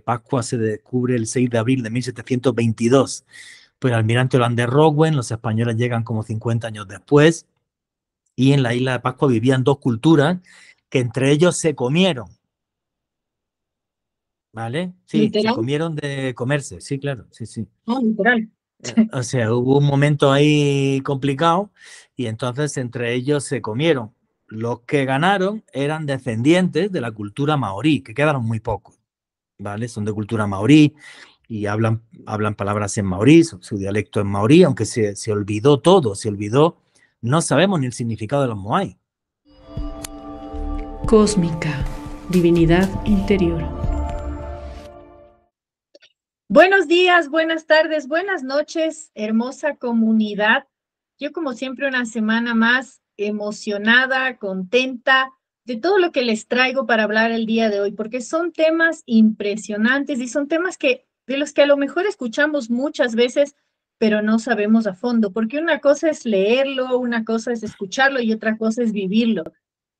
Pascua se descubre el 6 de abril de 1722 por el almirante holandés Rogwen, los españoles llegan como 50 años después, y en la isla de Pascua vivían dos culturas que entre ellos se comieron. ¿Vale? Sí, se comieron de comerse, sí, claro, sí, sí. Ah, eh, o sea, hubo un momento ahí complicado y entonces entre ellos se comieron. Los que ganaron eran descendientes de la cultura maorí, que quedaron muy pocos. Son de cultura maorí y hablan, hablan palabras en maorí, su, dialecto en maorí, aunque se, se, olvidó todo, se olvidó, no sabemos ni el significado de los moai. Cósmica, divinidad interior. Buenos días, buenas tardes, buenas noches, hermosa comunidad. Yo como siempre una semana más emocionada, contenta, de todo lo que les traigo para hablar el día de hoy, porque son temas impresionantes y son temas que de los que a lo mejor escuchamos muchas veces, pero no sabemos a fondo, porque una cosa es leerlo, una cosa es escucharlo y otra cosa es vivirlo.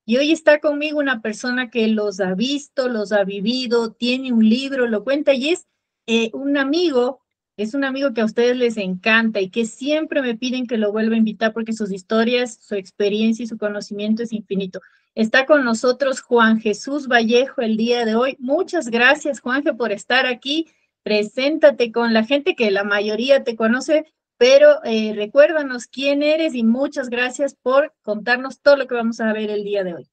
Y hoy está conmigo una persona que los ha visto, los ha vivido, tiene un libro, lo cuenta y es eh, un amigo es un amigo que a ustedes les encanta y que siempre me piden que lo vuelva a invitar porque sus historias, su experiencia y su conocimiento es infinito. Está con nosotros Juan Jesús Vallejo el día de hoy. Muchas gracias, Juanje, por estar aquí. Preséntate con la gente que la mayoría te conoce, pero eh, recuérdanos quién eres y muchas gracias por contarnos todo lo que vamos a ver el día de hoy.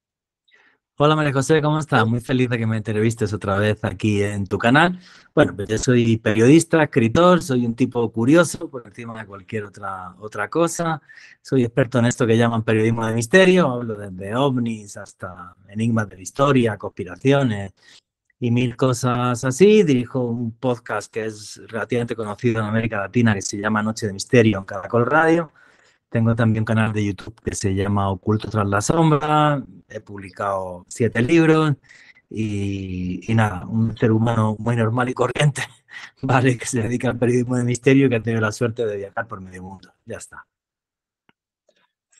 Hola María José, ¿cómo estás? Muy feliz de que me entrevistes otra vez aquí en tu canal. Bueno, pues yo soy periodista, escritor, soy un tipo curioso por encima de cualquier otra, otra cosa. Soy experto en esto que llaman periodismo de misterio, hablo desde ovnis hasta enigmas de la historia, conspiraciones y mil cosas así. Dirijo un podcast que es relativamente conocido en América Latina que se llama Noche de Misterio en Caracol Radio tengo también un canal de YouTube que se llama Oculto tras la sombra. He publicado siete libros y, nada, un ser humano muy normal y corriente, ¿vale? Que se dedica al periodismo de misterio y que ha tenido la suerte de viajar por medio mundo. Ya está.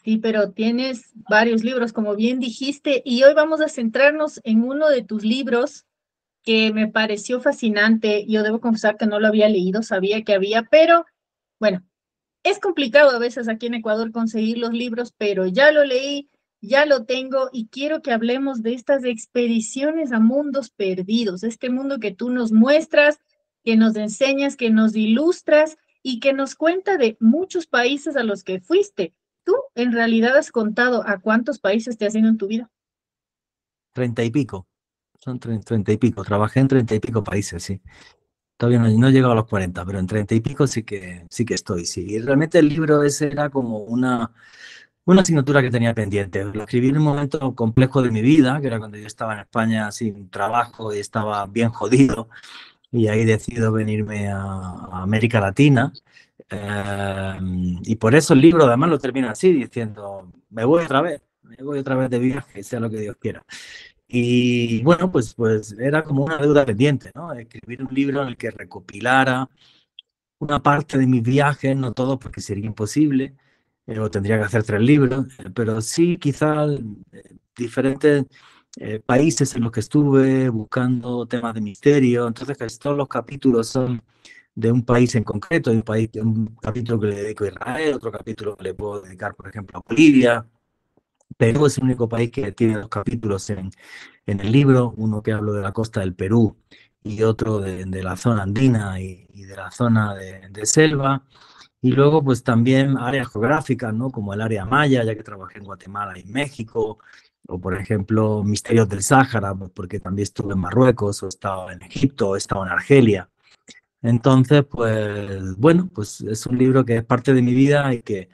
Sí, pero tienes varios libros, como bien dijiste, y hoy vamos a centrarnos en uno de tus libros que me pareció fascinante. Yo debo confesar que no lo había leído, sabía que había, pero bueno, es complicado a veces aquí en Ecuador conseguir los libros, pero ya lo leí, ya lo tengo y quiero que hablemos de estas expediciones a mundos perdidos, este mundo que tú nos muestras, que nos enseñas, que nos ilustras y que nos cuenta de muchos países a los que fuiste. ¿Tú en realidad has contado a cuántos países te has ido en tu vida? Treinta y pico. Son treinta y pico. Trabajé en treinta y pico países, sí todavía no, no, he llegado a los 40, pero en 30 y pico sí que, sí que estoy. Sí. Y realmente el libro ese era como una, una asignatura que tenía pendiente. Lo escribí en un momento complejo de mi vida, que era cuando yo estaba en España sin trabajo y estaba bien jodido. Y ahí decido venirme a, América Latina. Eh, y por eso el libro además lo termina así, diciendo, me voy otra vez, me voy otra vez de viaje, sea lo que Dios quiera. Y bueno, pues, pues era como una deuda pendiente, ¿no? Escribir un libro en el que recopilara una parte de mi viaje no todo porque sería imposible, eh, o tendría que hacer tres libros, pero sí quizá eh, diferentes eh, países en los que estuve buscando temas de misterio, entonces que todos los capítulos son de un país en concreto, de un, país, de un capítulo que le dedico a Israel, otro capítulo que le puedo dedicar, por ejemplo, a Bolivia, Perú es el único país que tiene dos capítulos en, el libro, uno que hablo de la costa del Perú y otro de, la zona andina y, de la zona de, selva. Y luego, pues también áreas geográficas, ¿no? Como el área maya, ya que trabajé en Guatemala y México, o por ejemplo, Misterios del Sáhara, pues, porque también estuve en Marruecos, o estado en Egipto, o estado en Argelia. Entonces, pues bueno, pues es un libro que es parte de mi vida y que,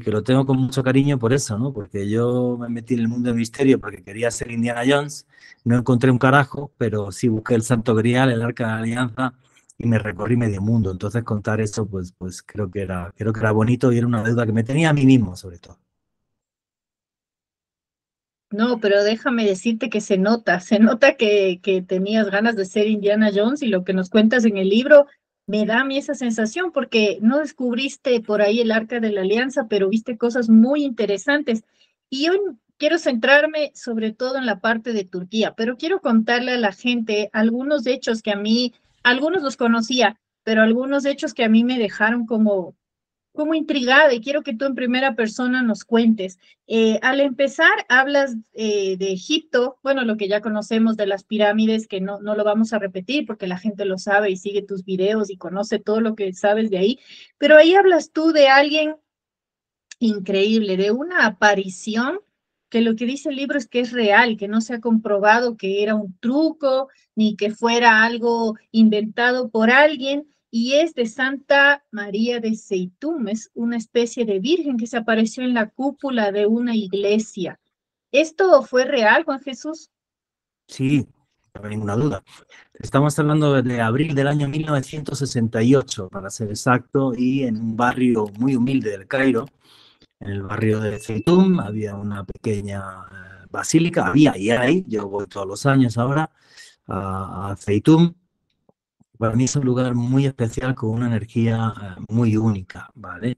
que lo tengo con mucho cariño por eso, ¿no? Porque yo me metí en el mundo del misterio porque quería ser Indiana Jones, no encontré un carajo, pero sí busqué el Santo Grial, el Arca de la Alianza y me recorrí medio mundo. Entonces contar eso, pues, pues creo que era, creo que era bonito y era una deuda que me tenía a mí mismo, sobre todo. No, pero déjame decirte que se nota, se nota que, que tenías ganas de ser Indiana Jones y lo que nos cuentas en el libro me da a mí esa sensación porque no descubriste por ahí el arca de la alianza, pero viste cosas muy interesantes. Y hoy quiero centrarme sobre todo en la parte de Turquía, pero quiero contarle a la gente algunos hechos que a mí, algunos los conocía, pero algunos hechos que a mí me dejaron como como intrigada y quiero que tú en primera persona nos cuentes. Eh, al empezar, hablas eh, de Egipto, bueno, lo que ya conocemos de las pirámides, que no, no lo vamos a repetir porque la gente lo sabe y sigue tus videos y conoce todo lo que sabes de ahí, pero ahí hablas tú de alguien increíble, de una aparición que lo que dice el libro es que es real, que no se ha comprobado que era un truco ni que fuera algo inventado por alguien, y es de Santa María de Seitum, es una especie de virgen que se apareció en la cúpula de una iglesia. ¿Esto fue real, Juan Jesús? Sí, no hay ninguna duda. Estamos hablando de abril del año 1968, para ser exacto, y en un barrio muy humilde del Cairo, en el barrio de Ceitum, había una pequeña eh, basílica, había y yo voy todos los años ahora a, a para mí es un lugar muy especial con una energía eh, muy única, ¿vale?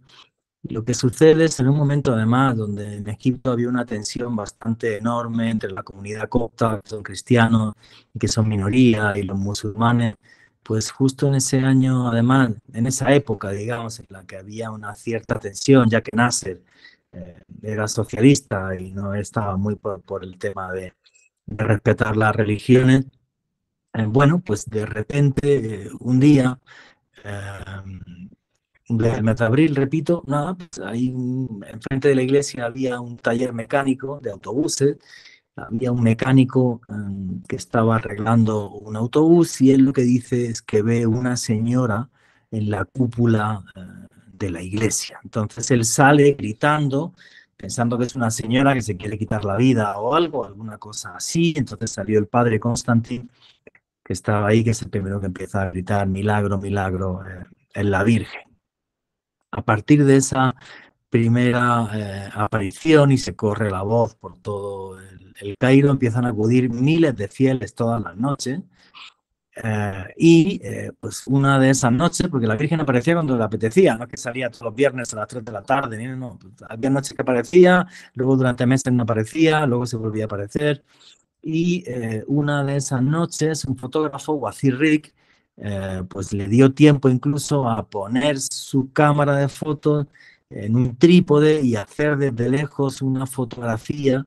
Lo que sucede es en un momento además donde en Egipto había una tensión bastante enorme entre la comunidad copta, que son cristianos y que son minoría, y los musulmanes, pues justo en ese año además, en esa época, digamos, en la que había una cierta tensión, ya que Nasser eh, era socialista y no estaba muy por, el tema de, de respetar las religiones, eh, bueno, pues de repente, un día, el em, mes de abril, repito, nada, pues ahí enfrente de la iglesia había un taller mecánico de autobuses, había un mecánico em, que estaba arreglando un autobús y él lo que dice es que ve una señora en la cúpula eh, de la iglesia. Entonces él sale gritando, pensando que es una señora que se quiere quitar la vida o algo, alguna cosa así. Entonces salió el padre Constantín estaba ahí, que es el primero que empieza a gritar, milagro, milagro, es eh, en la Virgen. A partir de esa primera eh, aparición y se corre la voz por todo el, Cairo, empiezan a acudir miles de fieles todas las noches. Eh, y pues una de esas noches, porque la Virgen aparecía cuando le apetecía, no que salía todos los viernes a las 3 de la tarde, pues, había noches que aparecía, luego durante meses no aparecía, luego se volvía a aparecer y eh, una de esas noches un fotógrafo, Wazir Rick, eh, pues le dio tiempo incluso a poner su cámara de fotos en un trípode y hacer desde lejos una fotografía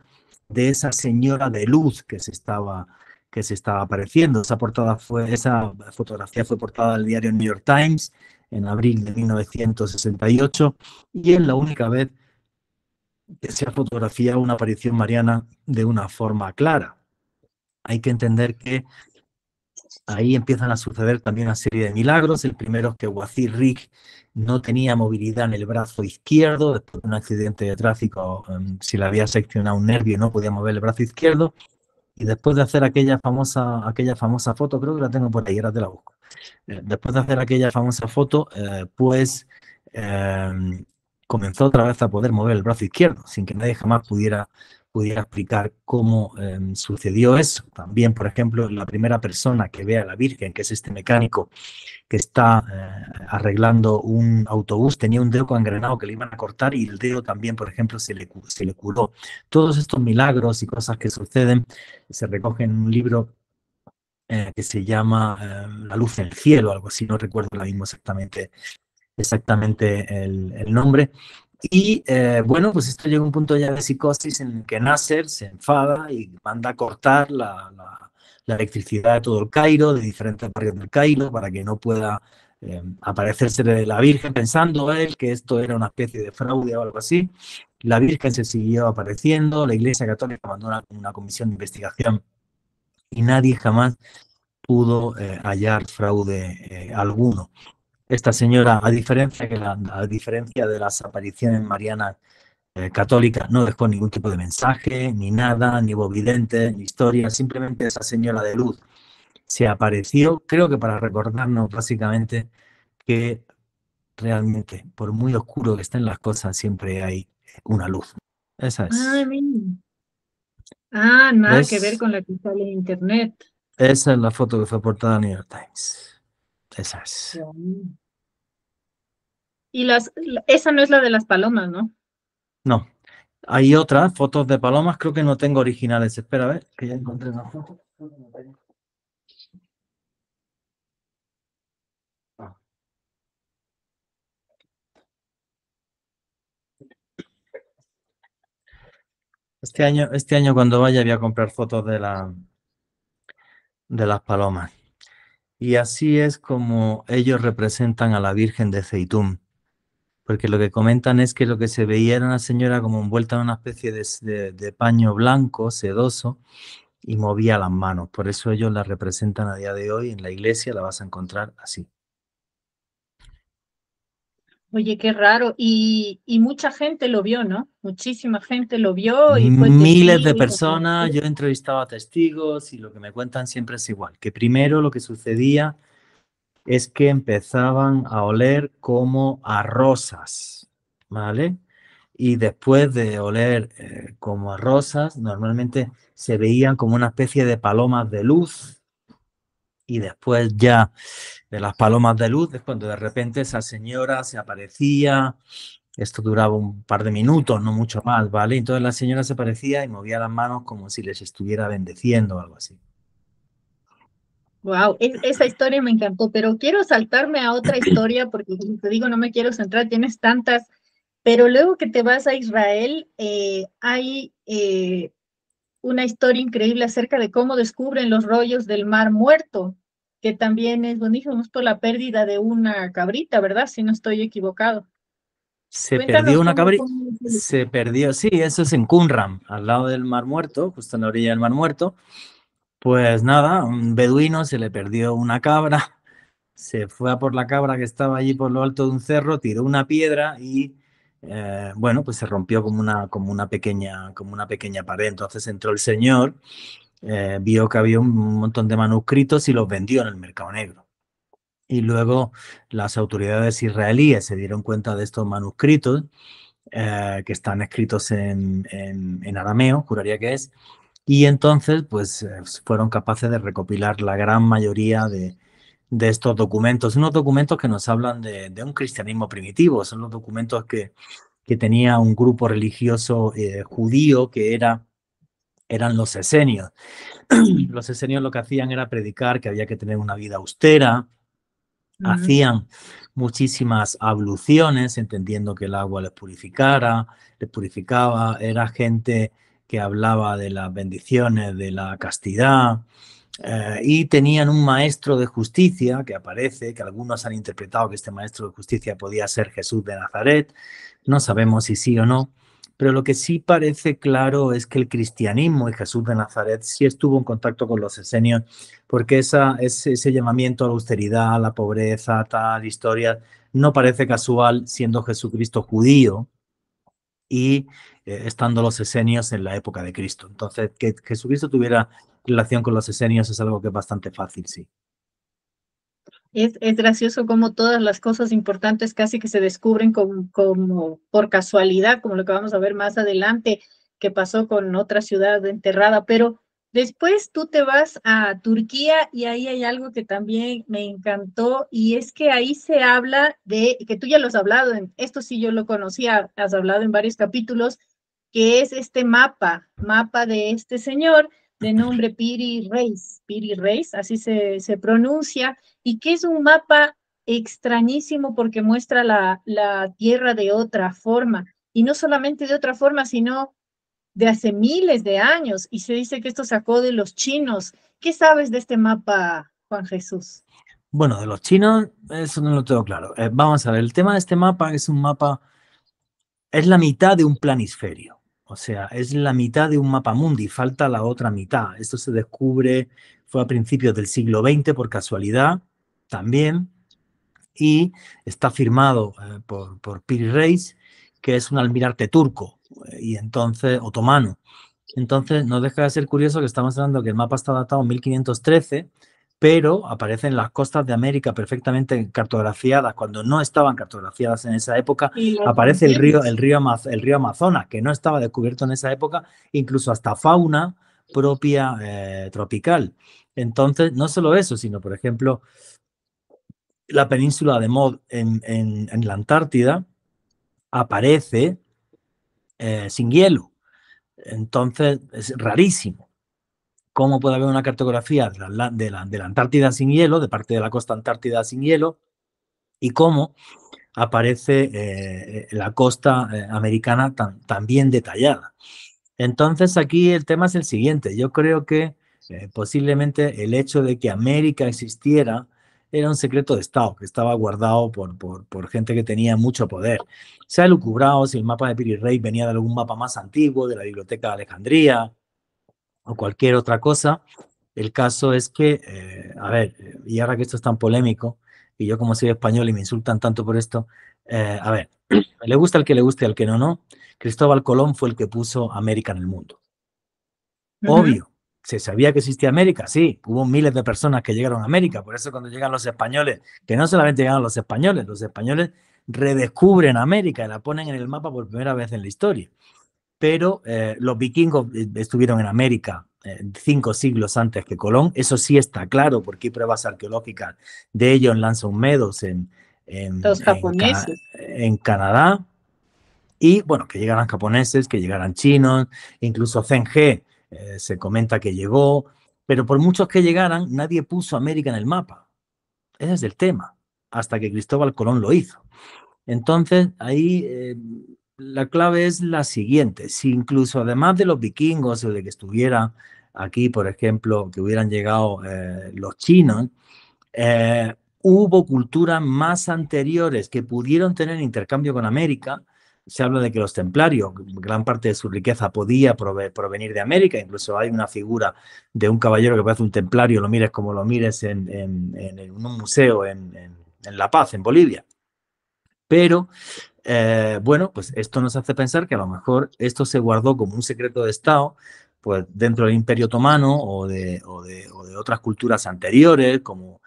de esa señora de luz que se estaba que se estaba apareciendo. Esa portada fue esa fotografía fue portada al diario New York Times en abril de 1968 y es la única vez que se ha fotografiado una aparición mariana de una forma clara hay que entender que ahí empiezan a suceder también una serie de milagros. El primero es que Wazir Rick no tenía movilidad en el brazo izquierdo, después de un accidente de tráfico, em, si le había seccionado un nervio, no podía mover el brazo izquierdo. Y después de hacer aquella famosa, aquella famosa foto, creo que la tengo por ahí, ahora te la busco. Eh, después de hacer aquella famosa foto, eh, pues em, comenzó otra vez a poder mover el brazo izquierdo, sin que nadie jamás pudiera pudiera explicar cómo em, sucedió eso. También, por ejemplo, la primera persona que ve a la Virgen, que es este mecánico que está eh, arreglando un autobús, tenía un dedo engranado que le iban a cortar y el dedo también, por ejemplo, se le, se le curó. Todos estos milagros y cosas que suceden se recogen en un libro eh, que se llama em, La luz del cielo, algo así, no recuerdo ahora mismo exactamente exactamente el, el nombre, y eh, bueno, pues esto llega a un punto ya de psicosis en el que Nasser se enfada y manda a cortar la, electricidad de todo el Cairo, de diferentes barrios del Cairo, para que no pueda em, aparecerse de la Virgen, pensando él que esto era una especie de fraude o algo así. La Virgen se siguió apareciendo, la Iglesia Católica mandó una, comisión de investigación y nadie jamás pudo eh, hallar fraude eh, alguno. Esta señora, a diferencia, de las apariciones marianas eh, católicas, no dejó ningún tipo de mensaje, ni nada, ni vidente, ni historia, simplemente esa señora de luz se apareció, creo que para recordarnos básicamente que realmente, por muy oscuro que estén las cosas, siempre hay una luz. Esa es. Ah, ah nada que ver con la que sale en internet. Esa es la foto que fue portada en New York Times. Esa es. Y las, esa no es la de las palomas, ¿no? No. Hay otras fotos de palomas, creo que no tengo originales. Espera, a ver, que ya encontré una foto. Este año, este año cuando vaya voy a comprar fotos de, la, de las palomas. Y así es como ellos representan a la Virgen de Ceitún porque lo que comentan es que lo que se veía era una señora como envuelta en una especie de, paño blanco, sedoso, y movía las manos. Por eso ellos la representan a día de hoy en la iglesia, la vas a encontrar así. Oye, qué raro. Y, mucha gente lo vio, ¿no? Muchísima gente lo vio. Y Miles de personas, yo entrevistaba testigos y lo que me cuentan siempre es igual, que primero lo que sucedía es que empezaban a oler como a rosas, ¿vale? Y después de oler eh, como a rosas, normalmente se veían como una especie de palomas de luz. Y después ya de las palomas de luz, es cuando de repente esa señora se aparecía. Esto duraba un par de minutos, no mucho más, ¿vale? Entonces la señora se aparecía y movía las manos como si les estuviera bendeciendo o algo así. Wow, e, esa historia me encantó, pero quiero saltarme a otra historia porque como te digo, no me quiero centrar, tienes tantas, pero luego que te vas a Israel, eh, hay eh, una historia increíble acerca de cómo descubren los rollos del mar muerto, que también es buenísimo por la pérdida de una cabrita, ¿verdad? Si no estoy equivocado. Se perdió una cabrita. Se perdió, sí, eso es en Qumran, al lado del mar muerto, justo en la orilla del mar muerto. Pues nada, un beduino se le perdió una cabra, se fue a por la cabra que estaba allí por lo alto de un cerro, tiró una piedra y eh, bueno, pues se rompió como una, como una pequeña, como una pequeña pared. Entonces entró el señor, eh, vio que había un montón de manuscritos y los vendió en el mercado negro. Y luego las autoridades israelíes se dieron cuenta de estos manuscritos eh, que están escritos en, en, en arameo, juraría que es, y entonces, pues eh, fueron capaces de recopilar la gran mayoría de, estos documentos, unos documentos que nos hablan de, un cristianismo primitivo, son los documentos que, que tenía un grupo religioso eh, judío que era, eran los esenios. los esenios lo que hacían era predicar que había que tener una vida austera, hacían muchísimas abluciones, entendiendo que el agua les purificara, les purificaba, era gente que hablaba de las bendiciones, de la castidad, eh, y tenían un maestro de justicia que aparece, que algunos han interpretado que este maestro de justicia podía ser Jesús de Nazaret, no sabemos si sí o no, pero lo que sí parece claro es que el cristianismo y Jesús de Nazaret sí estuvo en contacto con los esenios, porque esa, ese, ese llamamiento a la austeridad, a la pobreza, tal historia, no parece casual siendo Jesucristo judío y eh, estando los esenios en la época de Cristo. Entonces, que Jesucristo tuviera relación con los esenios es algo que es bastante fácil, sí. Es, gracioso como todas las cosas importantes casi que se descubren como, por casualidad, como lo que vamos a ver más adelante, que pasó con otra ciudad enterrada, pero Después tú te vas a Turquía y ahí hay algo que también me encantó y es que ahí se habla de, que tú ya lo has hablado, en, esto sí yo lo conocía, has hablado en varios capítulos, que es este mapa, mapa de este señor de nombre Piri Reis, Piri Reis, así se, se pronuncia, y que es un mapa extrañísimo porque muestra la, la Tierra de otra forma, y no solamente de otra forma, sino de hace miles de años, y se dice que esto sacó de los chinos. ¿Qué sabes de este mapa, Juan Jesús? Bueno, de los chinos, eso no lo tengo claro. Eh, vamos a ver, el tema de este mapa es un mapa, es la mitad de un planisferio. O sea, es la mitad de un mapa mundi, falta la otra mitad. Esto se descubre, fue a principios del siglo XX por casualidad también, y está firmado eh, por, por Piri Reis, que es un almirante turco eh, y entonces otomano. Entonces, no deja de ser curioso que estamos hablando que el mapa está datado en 1513 pero aparecen las costas de América perfectamente cartografiadas cuando no estaban cartografiadas en esa época. Aparece el río, el, río Amazonas, que no estaba descubierto en esa época, incluso hasta fauna propia eh, tropical. Entonces, no solo eso, sino, por ejemplo, la península de Mod en, la Antártida aparece eh, sin hielo. Entonces, es rarísimo cómo puede haber una cartografía de la, Antártida sin hielo, de parte de la costa antártida sin hielo, y cómo aparece eh, eh, la costa eh, americana tan, bien detallada. Entonces aquí el tema es el siguiente. Yo creo que posiblemente el hecho de que América existiera era un secreto de Estado que estaba guardado por, gente que tenía mucho poder. Se ha lucubrado si el mapa de Piri venía de algún mapa más antiguo, de la Biblioteca de Alejandría, o cualquier otra cosa. El caso es que, eh, a ver, y ahora que esto es tan polémico, y yo como soy español y me insultan tanto por esto, eh, a ver, le gusta al que le guste, al que no, no. Cristóbal Colón fue el que puso América en el mundo. Obvio, se sabía que existía América, sí, hubo miles de personas que llegaron a América, por eso cuando llegan los españoles, que no solamente llegan los españoles, los españoles redescubren América y la ponen en el mapa por primera vez en la historia pero eh, los vikingos eh, estuvieron en América eh, cinco siglos antes que Colón. Eso sí está claro, porque hay pruebas arqueológicas de ello en Lansom en, en, En, Canadá. Y bueno, que llegaran japoneses, que llegaran chinos, incluso Zenge se comenta que llegó, pero por muchos que llegaran, nadie puso América en el mapa. Ese es el tema, hasta que Cristóbal Colón lo hizo. Entonces, ahí la clave es la siguiente. Si incluso además de los vikingos o de que estuviera aquí, por ejemplo, que hubieran llegado eh, los chinos, eh, hubo culturas más anteriores que pudieron tener intercambio con América. Se habla de que los templarios, gran parte de su riqueza podía provenir de América. Incluso hay una figura de un caballero que parece un templario, lo mires como lo mires en, un museo en, en La Paz, en Bolivia. Pero eh, bueno, pues esto nos hace pensar que a lo mejor esto se guardó como un secreto de Estado pues dentro del Imperio Otomano o de, otras culturas anteriores, como,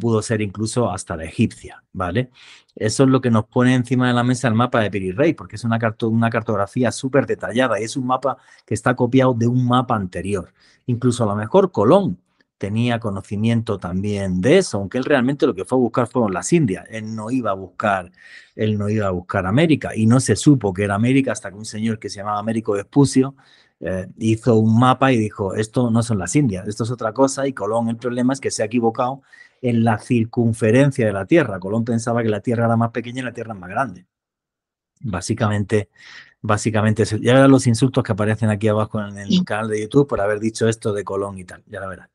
pudo ser incluso hasta la egipcia, ¿vale? Eso es lo que nos pone encima de la mesa el mapa de Pirirrey, porque es una, una cartografía súper detallada y es un mapa que está copiado de un mapa anterior. Incluso a lo mejor Colón tenía conocimiento también de eso, aunque él realmente lo que fue a buscar fueron las Indias, él no iba a buscar, él no iba a buscar América y no se supo que era América hasta que un señor que se llamaba Américo Vespucio eh, hizo un mapa y dijo, esto no son las Indias, esto es otra cosa y Colón el problema es que se ha equivocado en la circunferencia de la Tierra. Colón pensaba que la Tierra era más pequeña y la Tierra es más grande. Básicamente, básicamente Ya verás los insultos que aparecen aquí abajo en el canal de YouTube por haber dicho esto de Colón y tal, ya la verás.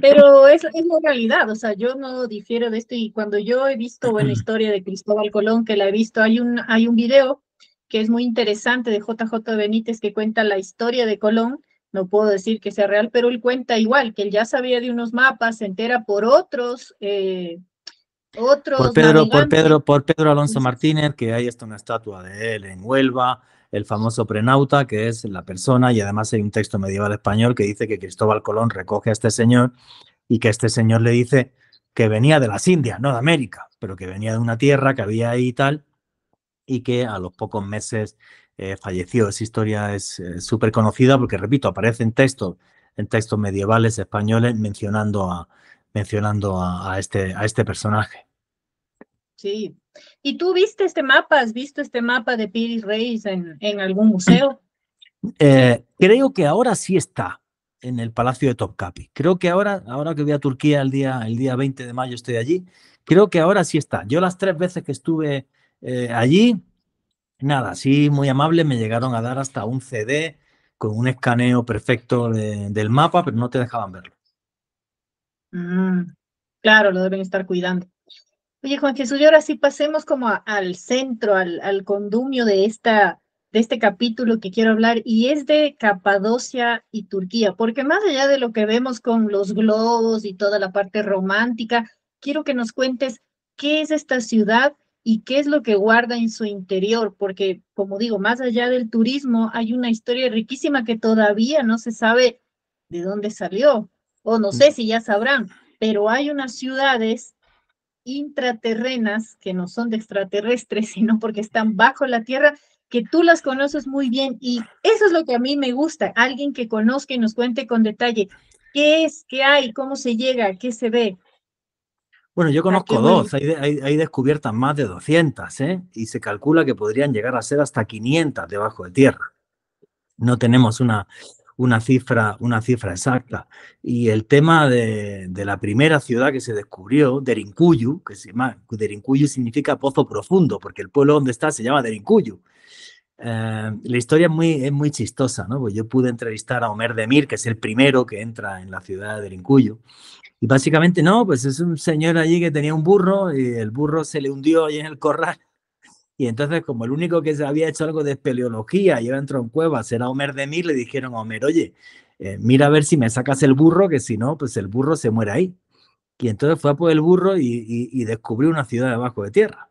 Pero es, es la realidad, o sea, yo no difiero de esto y cuando yo he visto, la historia de Cristóbal Colón, que la he visto, hay un, hay un video que es muy interesante de JJ Benítez que cuenta la historia de Colón, no puedo decir que sea real, pero él cuenta igual, que él ya sabía de unos mapas, se entera por otros... Eh, otros por Pedro, por Pedro, por Pedro Alonso Martínez, que hay hasta una estatua de él en Huelva, el famoso prenauta, que es la persona, y además hay un texto medieval español que dice que Cristóbal Colón recoge a este señor y que este señor le dice que venía de las Indias, no de América, pero que venía de una tierra que había ahí y tal, y que a los pocos meses eh, falleció. Esa historia es súper conocida porque, repito, aparece en textos, en textos medievales españoles mencionando a, mencionando este, a este personaje. Sí, ¿Y tú viste este mapa? ¿Has visto este mapa de Piri Reis en, algún museo? Eh, creo que ahora sí está en el Palacio de Topkapi. Creo que ahora, ahora que voy a Turquía el día, el día 20 de mayo estoy allí, creo que ahora sí está. Yo las tres veces que estuve eh, allí, nada, sí, muy amable, me llegaron a dar hasta un CD con un escaneo perfecto del mapa, pero no te dejaban verlo. Mm, claro, lo deben estar cuidando. Oye, Juan Jesús, y ahora sí pasemos como al centro, al, al condumio de, esta, de este capítulo que quiero hablar, y es de Capadocia y Turquía, porque más allá de lo que vemos con los globos y toda la parte romántica, quiero que nos cuentes qué es esta ciudad y qué es lo que guarda en su interior, porque como digo, más allá del turismo hay una historia riquísima que todavía no se sabe de dónde salió, o no sé mm. si ya sabrán, pero hay unas ciudades intraterrenas, que no son de extraterrestres, sino porque están bajo la tierra, que tú las conoces muy bien. Y eso es lo que a mí me gusta, alguien que conozca y nos cuente con detalle qué es, qué hay, cómo se llega, qué se ve. Bueno, yo ah, conozco dos, hay, hay, descubiertas más de 200, ¿eh? y se calcula que podrían llegar a ser hasta 500 debajo de tierra. No tenemos una, una cifra, una cifra exacta. Y el tema de, la primera ciudad que se descubrió, Derinkuyu, que se llama, significa pozo profundo, porque el pueblo donde está se llama Derinkuyu. Eh, la historia es muy, es muy chistosa, ¿no? Pues yo pude entrevistar a Omer Demir, que es el primero que entra en la ciudad de Derinkuyu. Y básicamente, no, pues es un señor allí que tenía un burro y el burro se le hundió ahí en el corral y entonces, como el único que se había hecho algo de espeleología y entró en cuevas era Homer Demir, le dijeron a Homer, oye, eh, mira a ver si me sacas el burro, que si no, pues el burro se muere ahí. Y entonces fue a por el burro y, y, descubrió una ciudad debajo de tierra.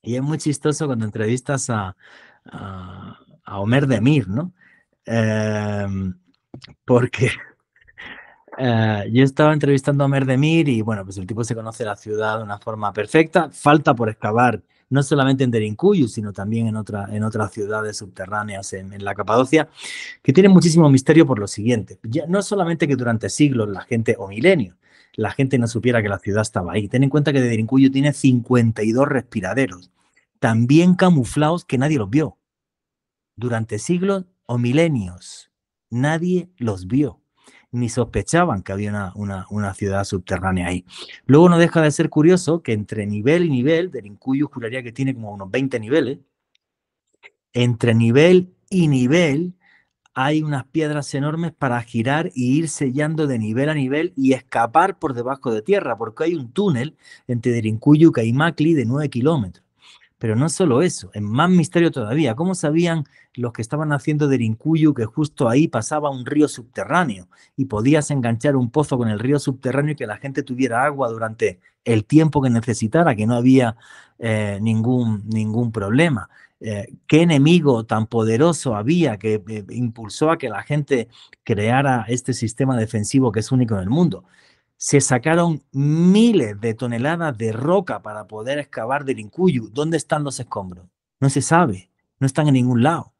Y es muy chistoso cuando entrevistas a, a, Homer de ¿no? Em, porque eh, yo estaba entrevistando a Homer Demir y bueno, pues el tipo se conoce la ciudad de una forma perfecta. Falta por excavar no solamente en Derinkuyu, sino también en, otra, en otras ciudades subterráneas en, la Capadocia, que tienen muchísimo misterio por lo siguiente. no solamente que durante siglos la gente, o milenios, la gente no supiera que la ciudad estaba ahí. Ten en cuenta que Derinkuyu tiene 52 respiraderos, también camuflados que nadie los vio. Durante siglos o milenios, nadie los vio ni sospechaban que había una, ciudad subterránea ahí. Luego no deja de ser curioso que entre nivel y nivel, del juraría que tiene como unos 20 niveles, entre nivel y nivel hay unas piedras enormes para girar y ir sellando de nivel a nivel y escapar por debajo de tierra, porque hay un túnel entre Derincuyo y Caimacli de 9 kilómetros. Pero no solo eso, es más misterio todavía. ¿Cómo sabían los que estaban haciendo de que justo ahí pasaba un río subterráneo y podías enganchar un pozo con el río subterráneo y que la gente tuviera agua durante el tiempo que necesitara, que no había eh, ningún, ningún problema? Eh, qué enemigo tan poderoso había que eh, impulsó a que la gente creara este sistema defensivo que es único en el mundo se sacaron miles de toneladas de roca para poder excavar del Incuyo. ¿Dónde están los escombros? No se sabe, no están en ningún lado.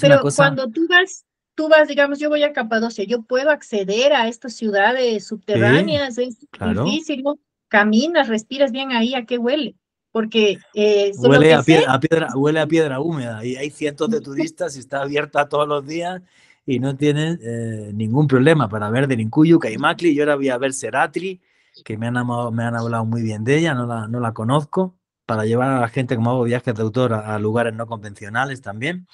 Pero cuando tú vas, tú vas, digamos, yo voy a Capadocia, yo puedo acceder a estas ciudades subterráneas, es difícil, caminas, respiras bien ahí, ¿a qué huele? Porque eh, huele, a piedra, huele a piedra húmeda y hay cientos de turistas y está abierta todos los días y no tiene eh, ningún problema para ver de Nincuyu, Caimacli. Yo ahora voy a ver Seratri, que me han, amado, me han hablado muy bien de ella, no la, no la conozco, para llevar a la gente, como hago viajes de autor, a, lugares no convencionales también.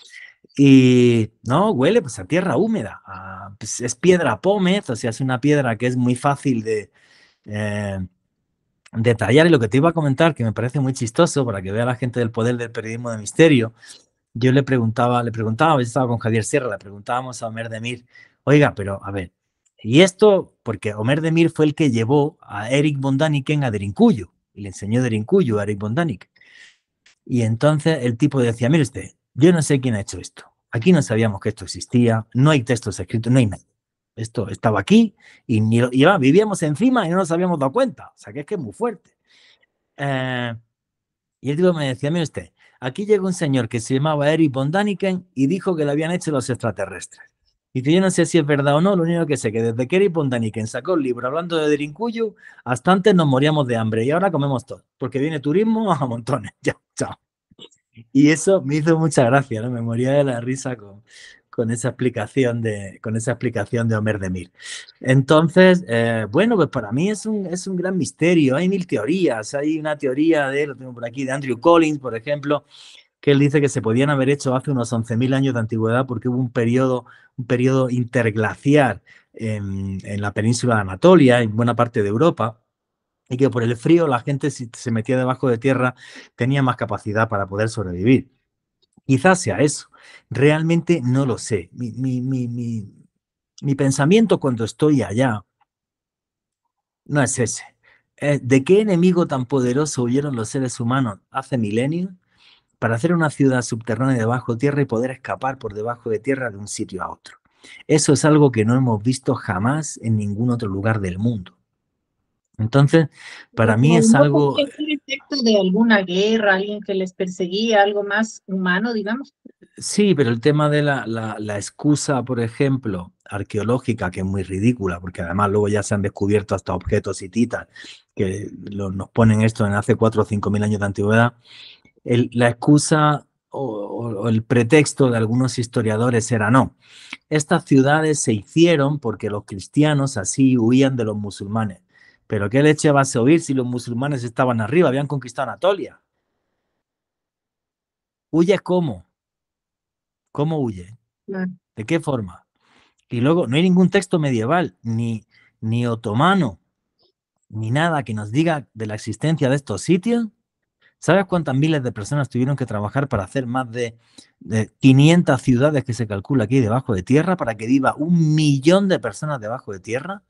Y no, huele pues a tierra húmeda, pues, es piedra pómez, o sea, es una piedra que es muy fácil de... Eh, detallar y lo que te iba a comentar, que me parece muy chistoso para que vea la gente del poder del periodismo de misterio, yo le preguntaba, le preguntaba, estaba con Javier Sierra, le preguntábamos a Omer Demir, oiga, pero a ver, y esto porque Omer Demir fue el que llevó a Eric Bondaniken a Derincuyo y le enseñó Derincuyo a Eric Bondaniken. Y entonces el tipo decía, mire usted, yo no sé quién ha hecho esto. Aquí no sabíamos que esto existía, no hay textos escritos, no hay nada. Esto estaba aquí y, ni vivíamos encima y no nos habíamos dado cuenta. O sea, que es que es muy fuerte. Eh, y el tipo me decía, mire usted, Aquí llegó un señor que se llamaba Eric von y dijo que lo habían hecho los extraterrestres. Y yo no sé si es verdad o no, lo único que sé que desde que Eric von sacó el libro hablando de Derinkuyu, hasta antes nos moríamos de hambre y ahora comemos todo, porque viene turismo a montones. Ya, chao. Y eso me hizo mucha gracia, Me moría de la risa con, con esa explicación de, con esa de Homer de Entonces, eh, bueno, pues para mí es un, es un gran misterio. Hay mil teorías. Hay una teoría de, lo tengo por aquí, de Andrew Collins, por ejemplo, que él dice que se podían haber hecho hace unos 11.000 años de antigüedad porque hubo un periodo, un periodo interglaciar en, en la península de Anatolia, en buena parte de Europa, y que por el frío la gente si se metía debajo de tierra tenía más capacidad para poder sobrevivir. Quizás sea eso. Realmente no lo sé. Mi, pensamiento cuando estoy allá no es ese. Eh, ¿De qué enemigo tan poderoso huyeron los seres humanos hace milenios para hacer una ciudad subterránea debajo de tierra y poder escapar por debajo de tierra de un sitio a otro? Eso es algo que no hemos visto jamás en ningún otro lugar del mundo. Entonces, para mí es algo. es El efecto de alguna guerra, alguien que les perseguía, algo más humano, digamos. Sí, pero el tema de la, la, excusa, por ejemplo, arqueológica, que es muy ridícula, porque además luego ya se han descubierto hasta objetos hititas, que nos ponen esto en hace 4 o 5 mil años de antigüedad, la excusa o, el pretexto de algunos historiadores era no. Estas ciudades se hicieron porque los cristianos así huían de los musulmanes. Pero qué leche vas a oír si los musulmanes estaban arriba, habían conquistado Anatolia. huye? cómo? ¿Cómo huye? ¿De qué forma? Y luego, no hay ningún texto medieval, ni, ni otomano, ni nada que nos diga de la existencia de estos sitios. ¿Sabes cuántas miles de personas tuvieron que trabajar para hacer más de, de, 500 ciudades que se calcula aquí debajo de tierra para que viva un millón de personas debajo de tierra?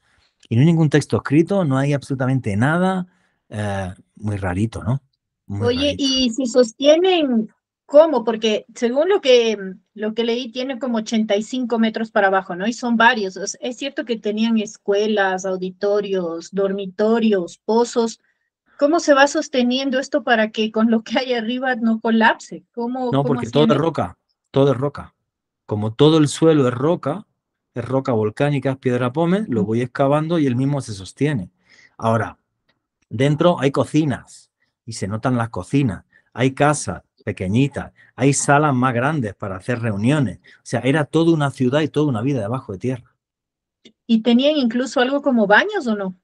Y no hay ningún texto escrito, no hay absolutamente nada. Eh, muy rarito, ¿no? Oye, y si sostienen, ¿cómo? Porque según lo que, lo que leí, tiene como 85 metros para abajo, ¿no? Y son varios. Es cierto que tenían escuelas, auditorios, dormitorios, pozos. ¿Cómo se va sosteniendo esto para que con lo que hay arriba no colapse? ¿Cómo, no, porque todo es roca, todo es roca. Como todo el suelo es roca, roca volcánica, piedra pómez, lo voy excavando y el mismo se sostiene. Ahora, dentro hay cocinas y se notan las cocinas, hay casas pequeñitas, hay salas más grandes para hacer reuniones. O sea, era toda una ciudad y toda una vida debajo de tierra. ¿Y tenían incluso algo como baños o no?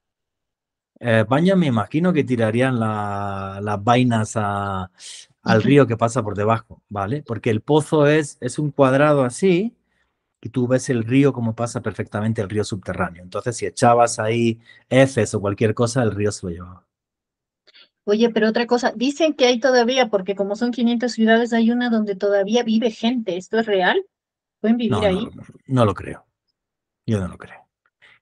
Eh, baños me imagino que tirarían las vainas al río que pasa por debajo, ¿vale? Porque el pozo es, es un cuadrado así, y tú ves el río como pasa perfectamente el río subterráneo. Entonces, si echabas ahí heces o cualquier cosa, el río se lo llevaba. Oye, pero otra cosa, dicen que hay todavía, porque como son 500 ciudades, hay una donde todavía vive gente. ¿Esto es real? ¿Pueden vivir ahí? No, no lo creo. Yo no lo creo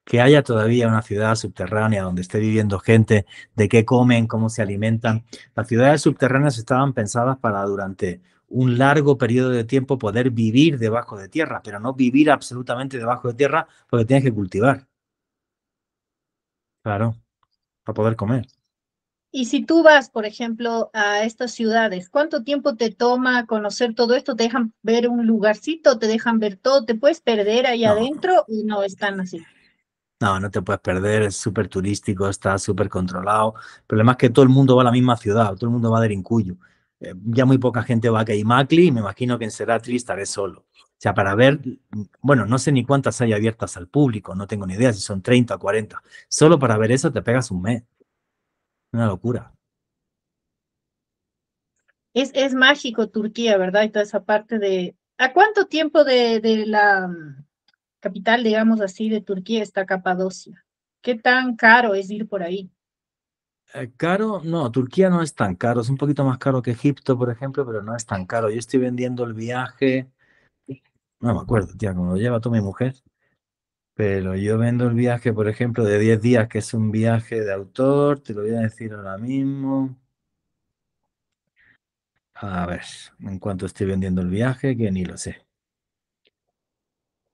que haya todavía una ciudad subterránea donde esté viviendo gente, de qué comen, cómo se alimentan. Las ciudades subterráneas estaban pensadas para durante un largo periodo de tiempo poder vivir debajo de tierra, pero no vivir absolutamente debajo de tierra porque tienes que cultivar. Claro, para poder comer. Y si tú vas, por ejemplo, a estas ciudades, ¿cuánto tiempo te toma conocer todo esto? ¿Te dejan ver un lugarcito? ¿Te dejan ver todo? ¿Te puedes perder ahí adentro? Y no están así. No, no te puedes perder, es súper turístico, está súper controlado. El problema es que todo el mundo va a la misma ciudad, todo el mundo va a Derincuyo ya muy poca gente va a Keimakli y me imagino que en Seratri estaré solo. O sea, para ver, bueno, no sé ni cuántas hay abiertas al público, no tengo ni idea si son 30 o 40. Solo para ver eso te pegas un mes. Una locura. Es, es mágico Turquía, ¿verdad? Y toda esa parte de... ¿A cuánto tiempo de, de la mm, capital, digamos así, de Turquía está Capadocia? ¿Qué tan caro es ir por ahí? Eh, caro, no, Turquía no es tan caro, es un poquito más caro que Egipto, por ejemplo, pero no es tan caro. Yo estoy vendiendo el viaje, no me acuerdo, tía, como lo lleva toda mi mujer, pero yo vendo el viaje, por ejemplo, de 10 días, que es un viaje de autor, te lo voy a decir ahora mismo. A ver, en cuanto estoy vendiendo el viaje, que ni lo sé.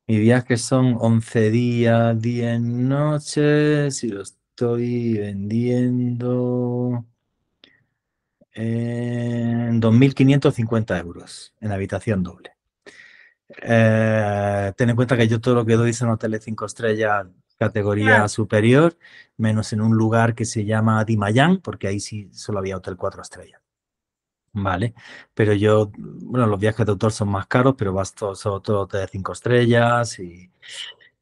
Mi viaje son 11 días, 10 noches, y los estoy vendiendo eh, en 2.550 euros en habitación doble. Eh, ten en cuenta que yo todo lo que doy son hoteles 5 estrellas categoría superior, menos en un lugar que se llama Dimayán, porque ahí sí solo había hotel 4 estrellas. Vale, pero yo, bueno, los viajes de autor son más caros, pero vas todo, todo, todo de cinco estrellas y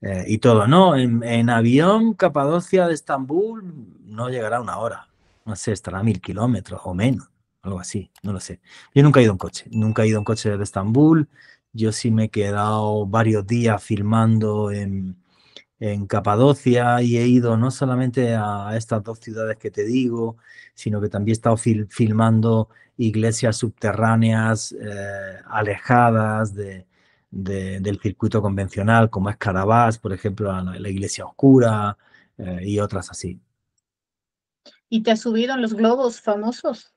eh, y todo. No, en, avión, Capadocia de Estambul no llegará una hora. No sé, estará a mil kilómetros o menos, algo así, no lo sé. Yo nunca he ido en coche, nunca he ido en coche desde Estambul. Yo sí me he quedado varios días filmando en, Capadocia y he ido no solamente a estas dos ciudades que te digo, sino que también he estado filmando iglesias subterráneas eh, alejadas de, del circuito convencional, como es por ejemplo, la, la Iglesia Oscura eh, y otras así. ¿Y te has subido en los globos famosos?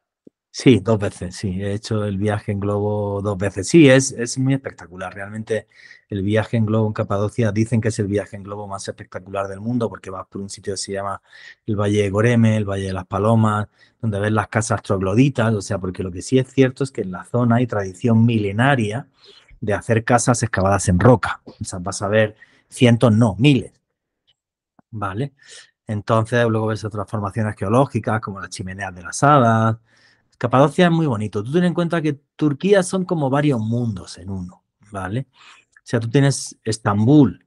Sí, dos veces, sí. He hecho el viaje en globo dos veces. Sí, es, es muy espectacular. Realmente el viaje en globo en Capadocia dicen que es el viaje en globo más espectacular del mundo porque vas por un sitio que se llama el Valle de Goreme, el Valle de las Palomas, donde ves las casas trogloditas. O sea, porque lo que sí es cierto es que en la zona hay tradición milenaria de hacer casas excavadas en roca. O sea, vas a ver cientos, no, miles. ¿Vale? Entonces, luego ves otras formaciones geológicas, como las chimeneas de las hadas. Capadocia es muy bonito. Tú ten en cuenta que Turquía son como varios mundos en uno, ¿vale? O sea, tú tienes Estambul,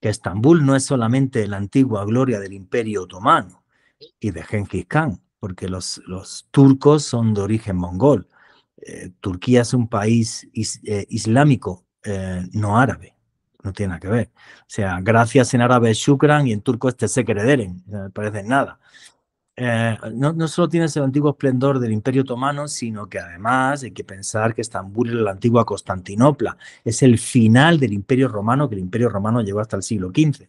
que Estambul no es solamente la antigua gloria del Imperio Otomano y de Genghis Khan, porque los turcos son de origen mongol. Eh, Turquía es un país eh, islámico, eh, no árabe. No tiene nada que ver. O sea, gracias en árabe es shukran y en turco este se crederen, no me parece nada. No, solo tiene el antiguo esplendor del Imperio Otomano, sino que además hay que pensar que Estambul es la antigua Constantinopla. Es el final del Imperio Romano, que el Imperio Romano llegó hasta el siglo XV.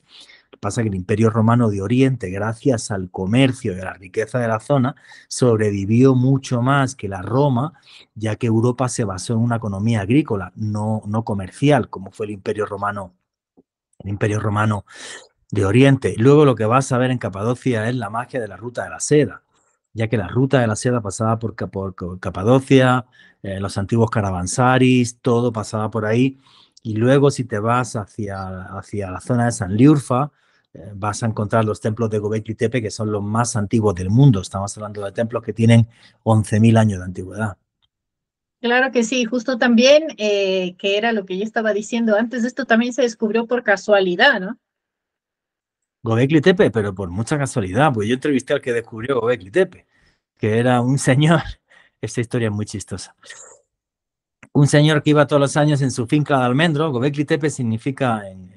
Pasa que el Imperio Romano de Oriente, gracias al comercio y a la riqueza de la zona, sobrevivió mucho más que la Roma, ya que Europa se basó en una economía agrícola, no, no comercial, como fue el Imperio Romano, el Imperio Romano de Oriente. Luego lo que vas a ver en Capadocia es la magia de la ruta de la seda ya que la ruta de la seda pasaba por, Capadocia, eh, los antiguos caravansaris, todo pasaba por ahí. Y luego si te vas hacia, hacia la zona de San Liurfa, vas a encontrar los templos de Gobekli Tepe, que son los más antiguos del mundo. Estamos hablando de templos que tienen 11.000 años de antigüedad. Claro que sí, justo también, eh, que era lo que yo estaba diciendo antes, esto también se descubrió por casualidad, ¿no? Gobekli Tepe, pero por mucha casualidad, pues yo entrevisté al que descubrió Gobekli Tepe, que era un señor, esta historia es muy chistosa, un señor que iba todos los años en su finca de almendro, Gobekli Tepe significa en,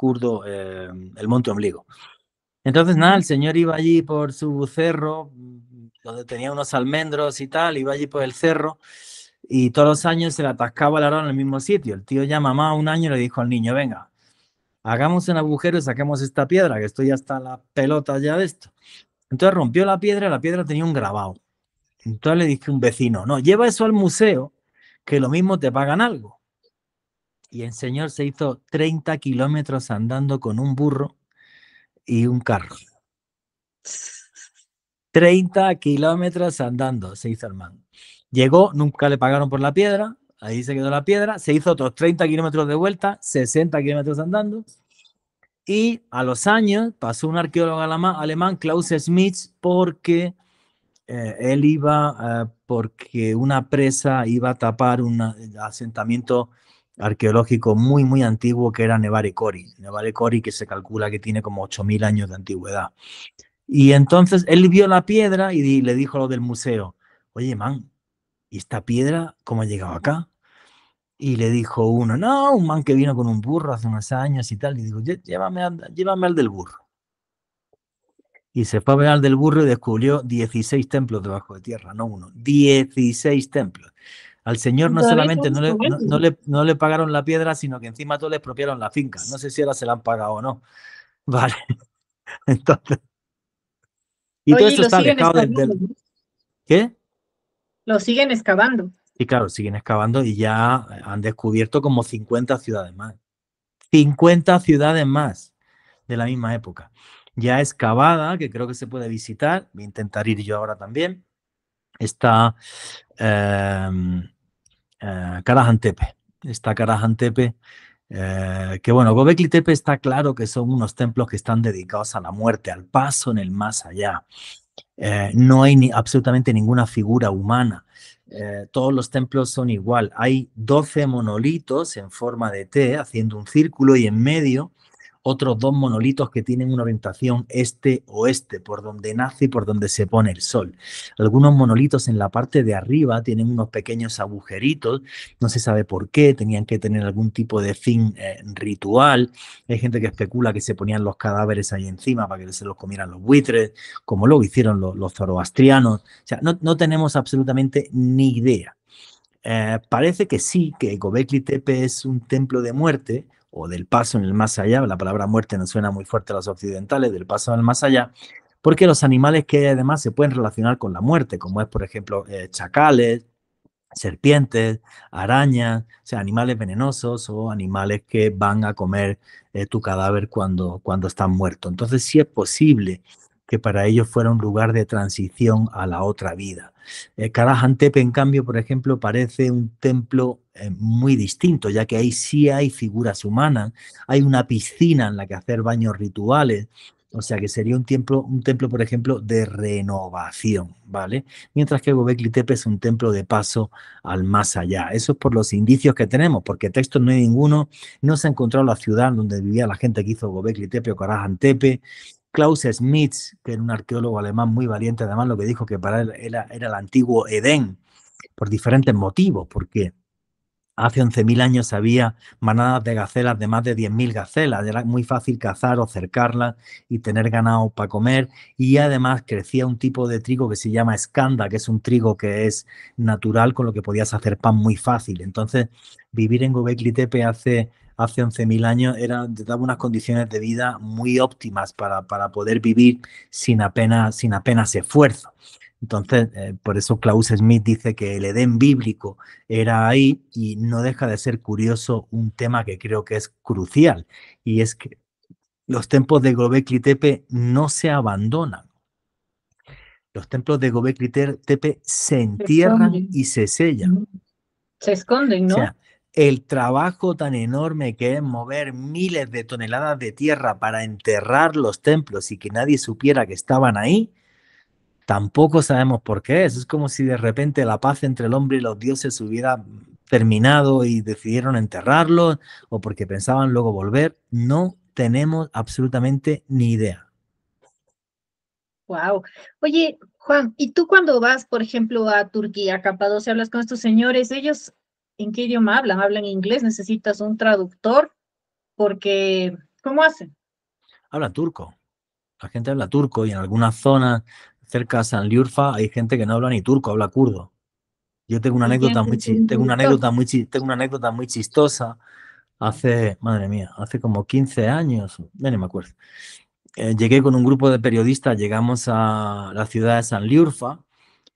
kurdo eh, el monte ombligo. Entonces, nada, el señor iba allí por su cerro, donde tenía unos almendros y tal, iba allí por el cerro y todos los años se le atascaba el arado en el mismo sitio. El tío ya mamá un año le dijo al niño, venga, hagamos un agujero y saquemos esta piedra, que esto ya está la pelota ya de esto. Entonces rompió la piedra la piedra tenía un grabado. Entonces le dije a un vecino, no, lleva eso al museo, que lo mismo te pagan algo y el señor se hizo 30 kilómetros andando con un burro y un carro. 30 kilómetros andando se hizo el man. Llegó, nunca le pagaron por la piedra, ahí se quedó la piedra, se hizo otros 30 kilómetros de vuelta, 60 kilómetros andando. Y a los años pasó un arqueólogo alemán, Klaus Schmidt, porque eh, él iba, eh, porque una presa iba a tapar un asentamiento arqueológico muy, muy antiguo que era Nevare Cori. Nevare Cori que se calcula que tiene como 8.000 años de antigüedad. Y entonces él vio la piedra y le dijo a lo del museo, oye, man, ¿y esta piedra cómo ha llegado acá? Y le dijo uno, no, un man que vino con un burro hace unos años y tal. Y dijo, llévame, llévame al del burro. Y se fue a ver al del burro y descubrió 16 templos debajo de tierra, no uno, 16 templos. Al señor no solamente no le, pagaron la piedra, sino que encima todo le expropiaron la finca. No sé si ahora se la han pagado o no. Vale. Entonces. Y todo esto está alejado ¿Qué? Lo siguen excavando. Y claro, siguen excavando y ya han descubierto como 50 ciudades más. 50 ciudades más de la misma época. Ya excavada, que creo que se puede visitar, voy a intentar ir yo ahora también. Está em, Carajantepe eh, Está Karajan Tepe, eh, que bueno, Gobekli Tepe está claro que son unos templos que están dedicados a la muerte, al paso en el más allá. Eh, no hay absolutamente ninguna figura humana. todos los templos son igual. Hay 12 monolitos en forma de T haciendo un círculo y en medio otros dos monolitos que tienen una orientación este-oeste, por donde nace y por donde se pone el sol. Algunos monolitos en la parte de arriba tienen unos pequeños agujeritos, no se sabe por qué, tenían que tener algún tipo de fin eh, ritual. Hay gente que especula que se ponían los cadáveres ahí encima para que se los comieran los buitres, como lo hicieron los, zoroastrianos. O sea, no, tenemos absolutamente ni idea. Eh, parece que sí, que Gobekli Tepe es un templo de muerte, o del paso en el más allá, la palabra muerte nos suena muy fuerte a los occidentales, del paso en el más allá, porque los animales que además se pueden relacionar con la muerte, como es por ejemplo eh, chacales, serpientes, arañas, o sea, animales venenosos o animales que van a comer eh, tu cadáver cuando, cuando están muerto Entonces sí es posible que para ellos fuera un lugar de transición a la otra vida. Eh, carajantepe en cambio, por ejemplo, parece un templo eh, muy distinto, ya que ahí sí hay figuras humanas, hay una piscina en la que hacer baños rituales, o sea que sería un templo, un templo, por ejemplo, de renovación, ¿vale? Mientras que Gobekli Tepe es un templo de paso al más allá. Eso es por los indicios que tenemos, porque textos no hay ninguno. No se ha encontrado la ciudad donde vivía la gente que hizo Gobekli Tepe o Karajan Tepe. Klaus Schmitz, que era un arqueólogo alemán muy valiente, además lo que dijo que para él era, era el antiguo Edén, por diferentes motivos, porque hace 11.000 años había manadas de gacelas de más de 10.000 gacelas, era muy fácil cazar o cercarlas y tener ganado para comer, y además crecía un tipo de trigo que se llama escanda, que es un trigo que es natural, con lo que podías hacer pan muy fácil. Entonces, vivir en Gobekli Tepe hace hace 11.000 años era, daba unas condiciones de vida muy óptimas para, para poder vivir sin apenas, sin apenas esfuerzo. Entonces, eh, por eso Klaus Smith dice que el Edén bíblico era ahí y no deja de ser curioso un tema que creo que es crucial y es que los templos de Gobekli Tepe no se abandonan. Los templos de Gobekli Tepe se entierran y se sellan. Se esconden, ¿no? el trabajo tan enorme que es mover miles de toneladas de tierra para enterrar los templos y que nadie supiera que estaban ahí, tampoco sabemos por qué es. Es como si de repente la paz entre el hombre y los dioses hubiera terminado y decidieron enterrarlos o porque pensaban luego volver. No tenemos absolutamente ni idea. Wow. Oye, Juan, ¿y tú cuando vas, por ejemplo, a Turquía, a Capadocia, hablas con estos señores, ellos ¿en qué idioma hablan? ¿Hablan inglés? ¿Necesitas un traductor? Porque, ¿cómo hacen? Hablan turco. La gente habla turco y en algunas zonas cerca a Sanliurfa hay gente que no habla ni turco, habla kurdo. Yo tengo una anécdota muy tengo una anécdota muy tengo una anécdota muy chistosa hace, madre mía, hace como 15 años, no me acuerdo. Eh, llegué con un grupo de periodistas, llegamos a la ciudad de Sanliurfa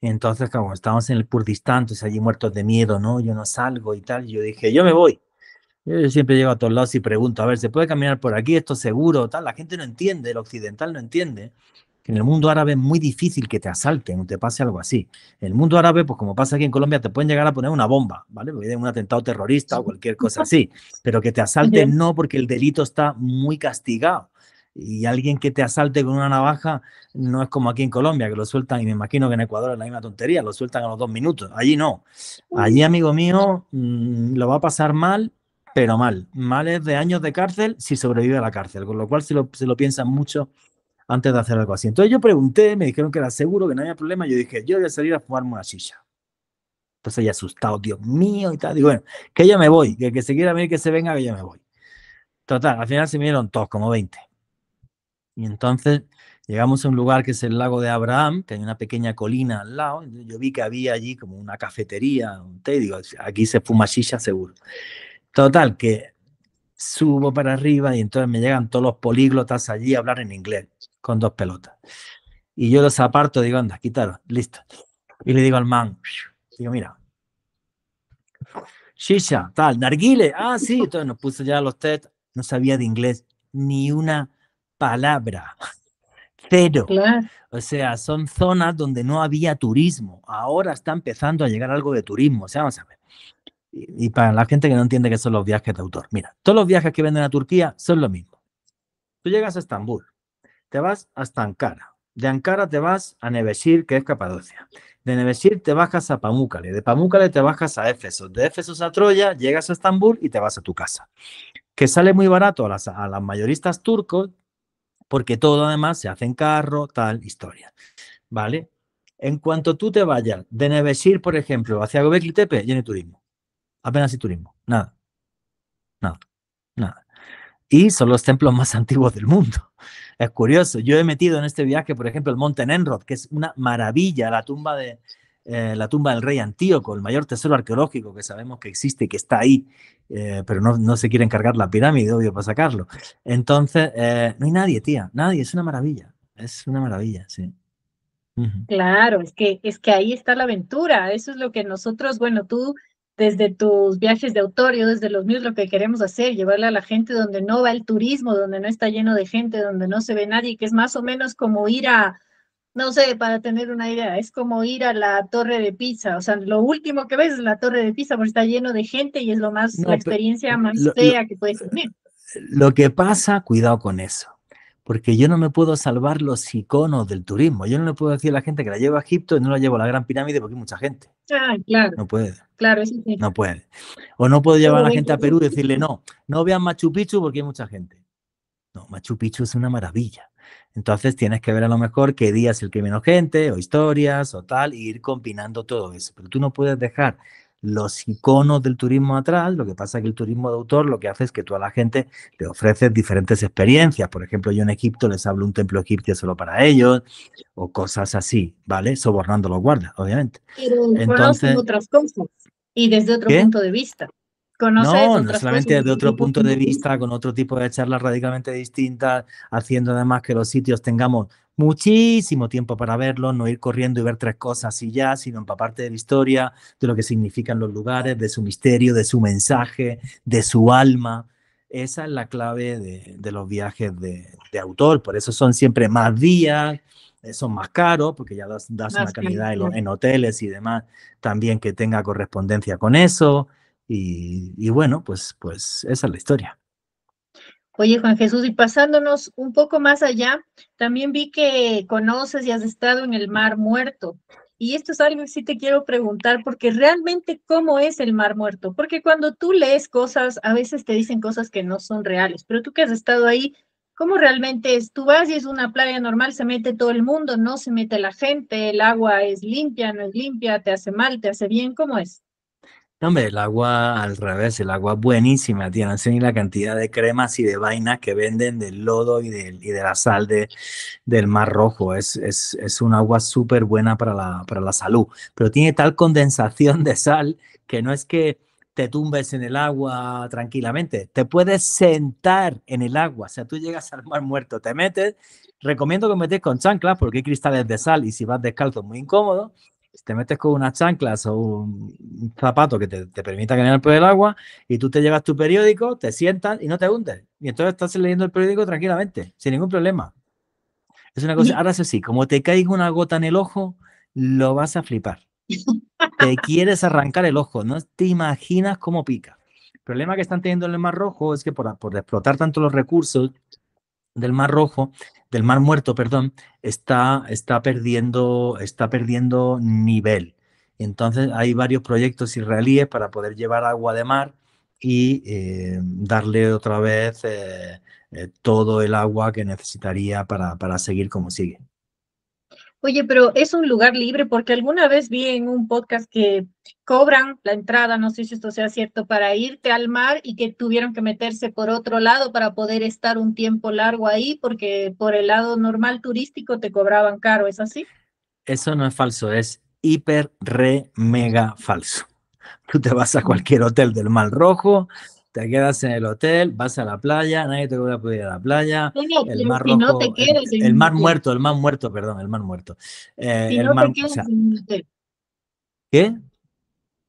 entonces, como estábamos en el Kurdistán, entonces pues, allí muertos de miedo, ¿no? Yo no salgo y tal. Yo dije, yo me voy. Yo siempre llego a todos lados y pregunto, a ver, ¿se puede caminar por aquí? ¿Esto seguro? Tal. La gente no entiende, el occidental no entiende que en el mundo árabe es muy difícil que te asalten o te pase algo así. En el mundo árabe, pues como pasa aquí en Colombia, te pueden llegar a poner una bomba, ¿vale? Porque un atentado terrorista o cualquier cosa así. Pero que te asalten no, porque el delito está muy castigado y alguien que te asalte con una navaja no es como aquí en Colombia, que lo sueltan, y me imagino que en Ecuador es la misma tontería, lo sueltan a los dos minutos. Allí no. Allí, amigo mío, mm, lo va a pasar mal, pero mal. Mal es de años de cárcel si sobrevive a la cárcel, con lo cual se lo, piensan mucho antes de hacer algo así. Entonces yo pregunté, me dijeron que era seguro, que no había problema. Yo dije, yo voy a salir a fumarme una silla. Entonces ella asustado, Dios mío, y tal. Digo, bueno, que ya me voy, que que se quiera venir, que se venga, que ya me voy. Total, al final se vinieron todos, como 20. Y entonces llegamos a un lugar que es el lago de Abraham, que hay una pequeña colina al lado. Yo vi que había allí como una cafetería, un té, digo, aquí se fuma shisha seguro. Total, que subo para arriba y entonces me llegan todos los políglotas allí a hablar en inglés, con dos pelotas. Y yo los aparto, digo, anda, quítalo, listo. Y le digo al man, digo, mira, shisha, tal, narguile, ah, sí. Entonces nos puso ya los test, no sabía de inglés ni una palabra. Cero. O sea, son zonas donde no había turismo. Ahora está empezando a llegar algo de turismo. O sea, vamos a ver. Y, para la gente que no entiende qué son los viajes de autor, mira, todos los viajes que venden a Turquía son lo mismo. Tú llegas a Estambul, te vas hasta Ankara. De Ankara te vas a Nevesir, que es Capadocia. De Nevesir te bajas a Pamúcale. De Pamúcale te bajas a Éfeso. De Éfeso a Troya, llegas a Estambul y te vas a tu casa. Que sale muy barato a las, a las mayoristas turcos porque todo además se hace en carro, tal historia. ¿Vale? En cuanto tú te vayas de Nevesir, por ejemplo, hacia Gobekli Tepe, tiene turismo. Apenas hay turismo, nada. Nada, nada. Y son los templos más antiguos del mundo. Es curioso, yo he metido en este viaje, por ejemplo, el Monte Nenrod, que es una maravilla, la tumba de, eh, la tumba del rey Antíoco, el mayor tesoro arqueológico que sabemos que existe, que está ahí, eh, pero no, se quiere encargar la pirámide, obvio, para sacarlo. Entonces, eh, no hay nadie, tía, nadie, es una maravilla, es una maravilla, sí. Claro, es que, es que ahí está la aventura, eso es lo que nosotros, bueno, tú desde tus viajes de autor, desde los míos, lo que queremos hacer, llevarle a la gente donde no va el turismo, donde no está lleno de gente, donde no se ve nadie, que es más o menos como ir a, no sé, para tener una idea, es como ir a la torre de pizza, o sea, lo último que ves es la torre de pizza porque está lleno de gente y es lo más, la experiencia más fea que puedes tener. Lo que pasa, cuidado con eso, porque yo no me puedo salvar los iconos del turismo, yo no le puedo decir a la gente que la llevo a Egipto y no la llevo a la Gran Pirámide porque hay mucha gente. Ah, claro. No puede. Claro, sí. No puede. O no puedo llevar a la gente a Perú y decirle, no, no vean Machu Picchu porque hay mucha gente. No, Machu Picchu es una maravilla entonces tienes que ver a lo mejor qué día es el menos gente o historias o tal, e ir combinando todo eso. Pero tú no puedes dejar los iconos del turismo atrás, lo que pasa es que el turismo de autor lo que hace es que tú a la gente le ofreces diferentes experiencias. Por ejemplo, yo en Egipto les hablo un templo egipcio solo para ellos, o cosas así, ¿vale? Sobornando los guardas, obviamente. Entonces, otras cosas y desde otro punto de vista no, no solamente desde otro punto de vista, con otro tipo de charlas radicalmente distintas, haciendo además que los sitios tengamos muchísimo tiempo para verlos, no ir corriendo y ver tres cosas y ya, sino empaparte de la historia, de lo que significan los lugares, de su misterio, de su mensaje, de su alma. Esa es la clave de, los viajes de, autor, por eso son siempre más días, eh, son más caros, porque ya das, una calidad en hoteles y demás, también que tenga correspondencia con eso. Y, bueno, pues, pues esa es la historia. Oye, Juan Jesús, y pasándonos un poco más allá, también vi que conoces y has estado en el Mar Muerto. Y esto es algo que sí te quiero preguntar, porque realmente cómo es el Mar Muerto. Porque cuando tú lees cosas, a veces te dicen cosas que no son reales, pero tú que has estado ahí, ¿cómo realmente es? Tú vas y es una playa normal, se mete todo el mundo, no se mete la gente, el agua es limpia, no es limpia, te hace mal, te hace bien, ¿cómo es? No, hombre, el agua al revés, el agua buenísima, tío. No ni la cantidad de cremas y de vainas que venden del lodo y, y de la sal de, del Mar Rojo. Es, es, es un agua súper buena para la, para la salud, pero tiene tal condensación de sal que no es que te tumbes en el agua tranquilamente, te puedes sentar en el agua, o sea, tú llegas al mar muerto, te metes, recomiendo que metes con chanclas porque hay cristales de sal y si vas descalzo es muy incómodo, te metes con unas chanclas o un zapato que te, permita caminar por el agua y tú te llevas tu periódico, te sientas y no te hundes. Y entonces estás leyendo el periódico tranquilamente, sin ningún problema. Es una cosa, ahora sí, como te caiga una gota en el ojo, lo vas a flipar. Te quieres arrancar el ojo, no te imaginas cómo pica. El problema que están teniendo en el Mar Rojo es que por, por explotar tanto los recursos, del Mar Rojo, del Mar Muerto, perdón, está, está, perdiendo, está perdiendo nivel. Entonces hay varios proyectos israelíes para poder llevar agua de mar y eh, darle otra vez eh, eh, todo el agua que necesitaría para, para seguir como sigue. Oye, pero es un lugar libre porque alguna vez vi en un podcast que cobran la entrada, no sé si esto sea cierto, para irte al mar y que tuvieron que meterse por otro lado para poder estar un tiempo largo ahí porque por el lado normal turístico te cobraban caro, ¿es así? Eso no es falso, es hiper, re, mega falso. Tú te vas a cualquier hotel del Mar Rojo, te quedas en el hotel, vas a la playa, nadie te cobra poder ir a la playa. el mar muerto, el mar muerto, perdón, el mar muerto. Eh, si no te quedas ¿Qué?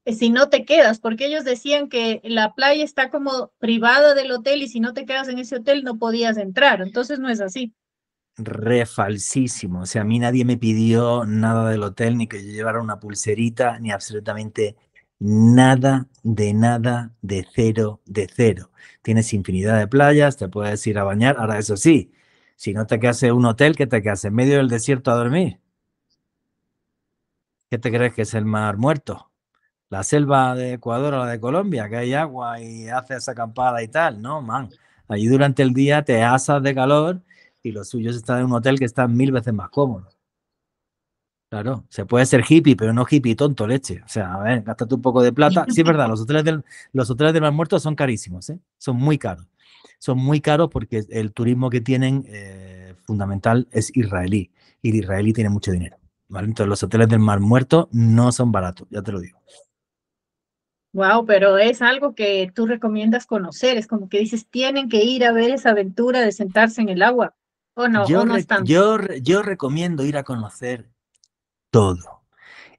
Eh, si no te quedas, porque ellos decían que la playa está como privada del hotel y si no te quedas en ese hotel no podías entrar, entonces no es así. Re falsísimo, o sea, a mí nadie me pidió nada del hotel, ni que yo llevara una pulserita, ni absolutamente nada de nada de cero de cero. Tienes infinidad de playas, te puedes ir a bañar. Ahora, eso sí, si no te quedas en un hotel, que te quedas? ¿En medio del desierto a dormir? ¿Qué te crees que es el mar muerto? ¿La selva de Ecuador o la de Colombia? Que hay agua y haces acampada y tal. No, man. Allí durante el día te asas de calor y lo suyos están en un hotel que está mil veces más cómodo. Claro, se puede ser hippie, pero no hippie tonto, leche. O sea, a ver, gástate un poco de plata. Sí, es verdad, los hoteles del, los hoteles del Mar Muerto son carísimos, ¿eh? son muy caros. Son muy caros porque el turismo que tienen eh, fundamental es israelí y el israelí tiene mucho dinero. ¿vale? Entonces, los hoteles del Mar Muerto no son baratos, ya te lo digo. Wow, pero es algo que tú recomiendas conocer, es como que dices, tienen que ir a ver esa aventura de sentarse en el agua. ¿O no? ¿o no re, yo, yo recomiendo ir a conocer todo.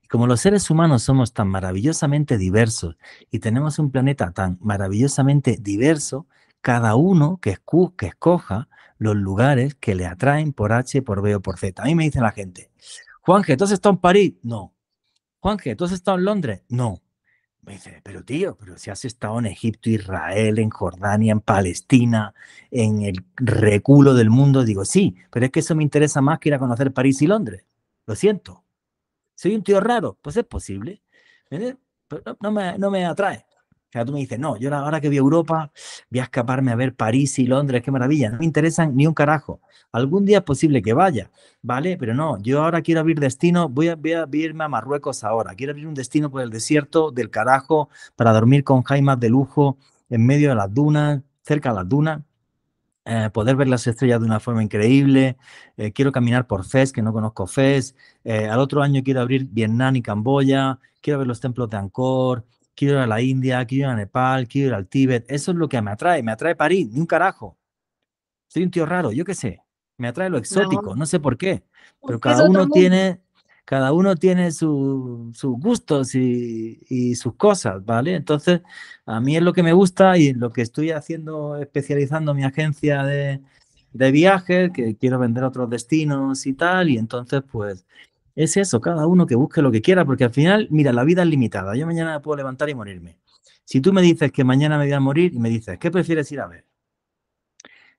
Y como los seres humanos somos tan maravillosamente diversos y tenemos un planeta tan maravillosamente diverso, cada uno que, que escoja los lugares que le atraen por H, por B o por Z. A mí me dice la gente, Juanje, ¿tú has estado en París? No. Juanje, ¿tú has estado en Londres? No. Me dice, pero tío, pero si has estado en Egipto, Israel, en Jordania, en Palestina, en el reculo del mundo, digo, sí, pero es que eso me interesa más que ir a conocer París y Londres. Lo siento soy un tío raro, pues es posible. Pero no me, atrae. O sea, tú me dices, no, yo ahora que vi Europa, voy a escaparme a ver París y Londres, qué maravilla, no me interesan ni un carajo. Algún día es posible que vaya, ¿vale? Pero no, yo ahora quiero abrir destino, voy a, voy a irme a Marruecos ahora, quiero abrir un destino por el desierto del carajo para dormir con Jaime de lujo en medio de las dunas, cerca de las dunas. Eh, poder ver las estrellas de una forma increíble, eh, quiero caminar por Fez, que no conozco Fez, eh, al otro año quiero abrir Vietnam y Camboya, quiero ver los templos de Angkor, quiero ir a la India, quiero ir a Nepal, quiero ir al Tíbet, eso es lo que me atrae, me atrae París, ni un carajo. Soy un tío raro, yo qué sé, me atrae lo exótico, no sé por qué, pero cada uno tiene cada uno tiene sus gustos y, sus cosas, ¿vale? Entonces, a mí es lo que me gusta y lo que estoy haciendo, especializando mi agencia de, de viajes, que quiero vender otros destinos y tal, y entonces, pues, es eso, cada uno que busque lo que quiera, porque al final, mira, la vida es limitada. Yo mañana puedo levantar y morirme. Si tú me dices que mañana me voy a morir y me dices, ¿qué prefieres ir a ver?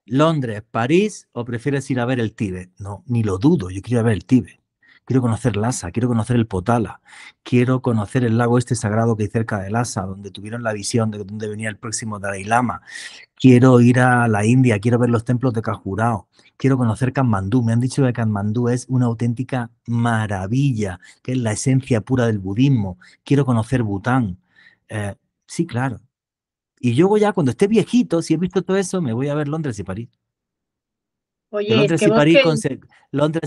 ¿Londres, París o prefieres ir a ver el Tíbet? No, ni lo dudo, yo quiero ir a ver el Tíbet. Quiero conocer Lhasa, quiero conocer el Potala, quiero conocer el lago este sagrado que hay cerca de Lhasa, donde tuvieron la visión de dónde venía el próximo Dalai Lama. Quiero ir a la India, quiero ver los templos de Kajurao, quiero conocer Kanmandú. Me han dicho que Kanmandú es una auténtica maravilla, que es la esencia pura del budismo. Quiero conocer Bután. Eh, sí, claro. Y yo voy ya cuando esté viejito, si he visto todo eso, me voy a ver Londres y París. Londres,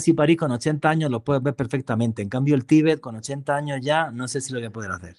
y París con, 80 años lo puedes ver perfectamente. En cambio, el Tíbet con 80 años ya no sé si lo voy a poder hacer.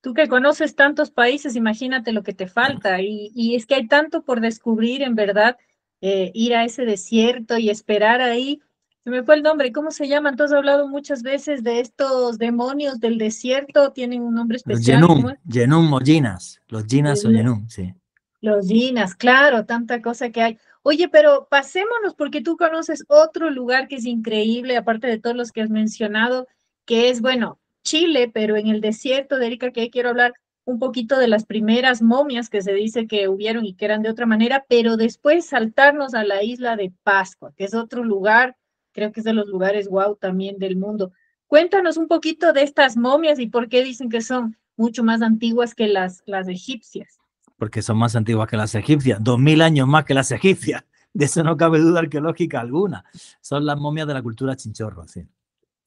Tú que conoces tantos países, imagínate lo que te falta. Y, y es que hay tanto por descubrir, en verdad, eh, ir a ese desierto y esperar ahí. Se me fue el nombre, ¿cómo se llaman? Entonces has hablado muchas veces de estos demonios del desierto, tienen un nombre especial. Los Yenum, o Ginas, los Ginas o Yenum, sí. Los Ginas, claro, tanta cosa que hay. Oye, pero pasémonos porque tú conoces otro lugar que es increíble, aparte de todos los que has mencionado, que es, bueno, Chile, pero en el desierto de Erika, que quiero hablar un poquito de las primeras momias que se dice que hubieron y que eran de otra manera, pero después saltarnos a la isla de Pascua, que es otro lugar, creo que es de los lugares guau también del mundo. Cuéntanos un poquito de estas momias y por qué dicen que son mucho más antiguas que las, las egipcias porque son más antiguas que las egipcias, dos mil años más que las egipcias. De eso no cabe duda arqueológica alguna. Son las momias de la cultura chinchorro. Sí.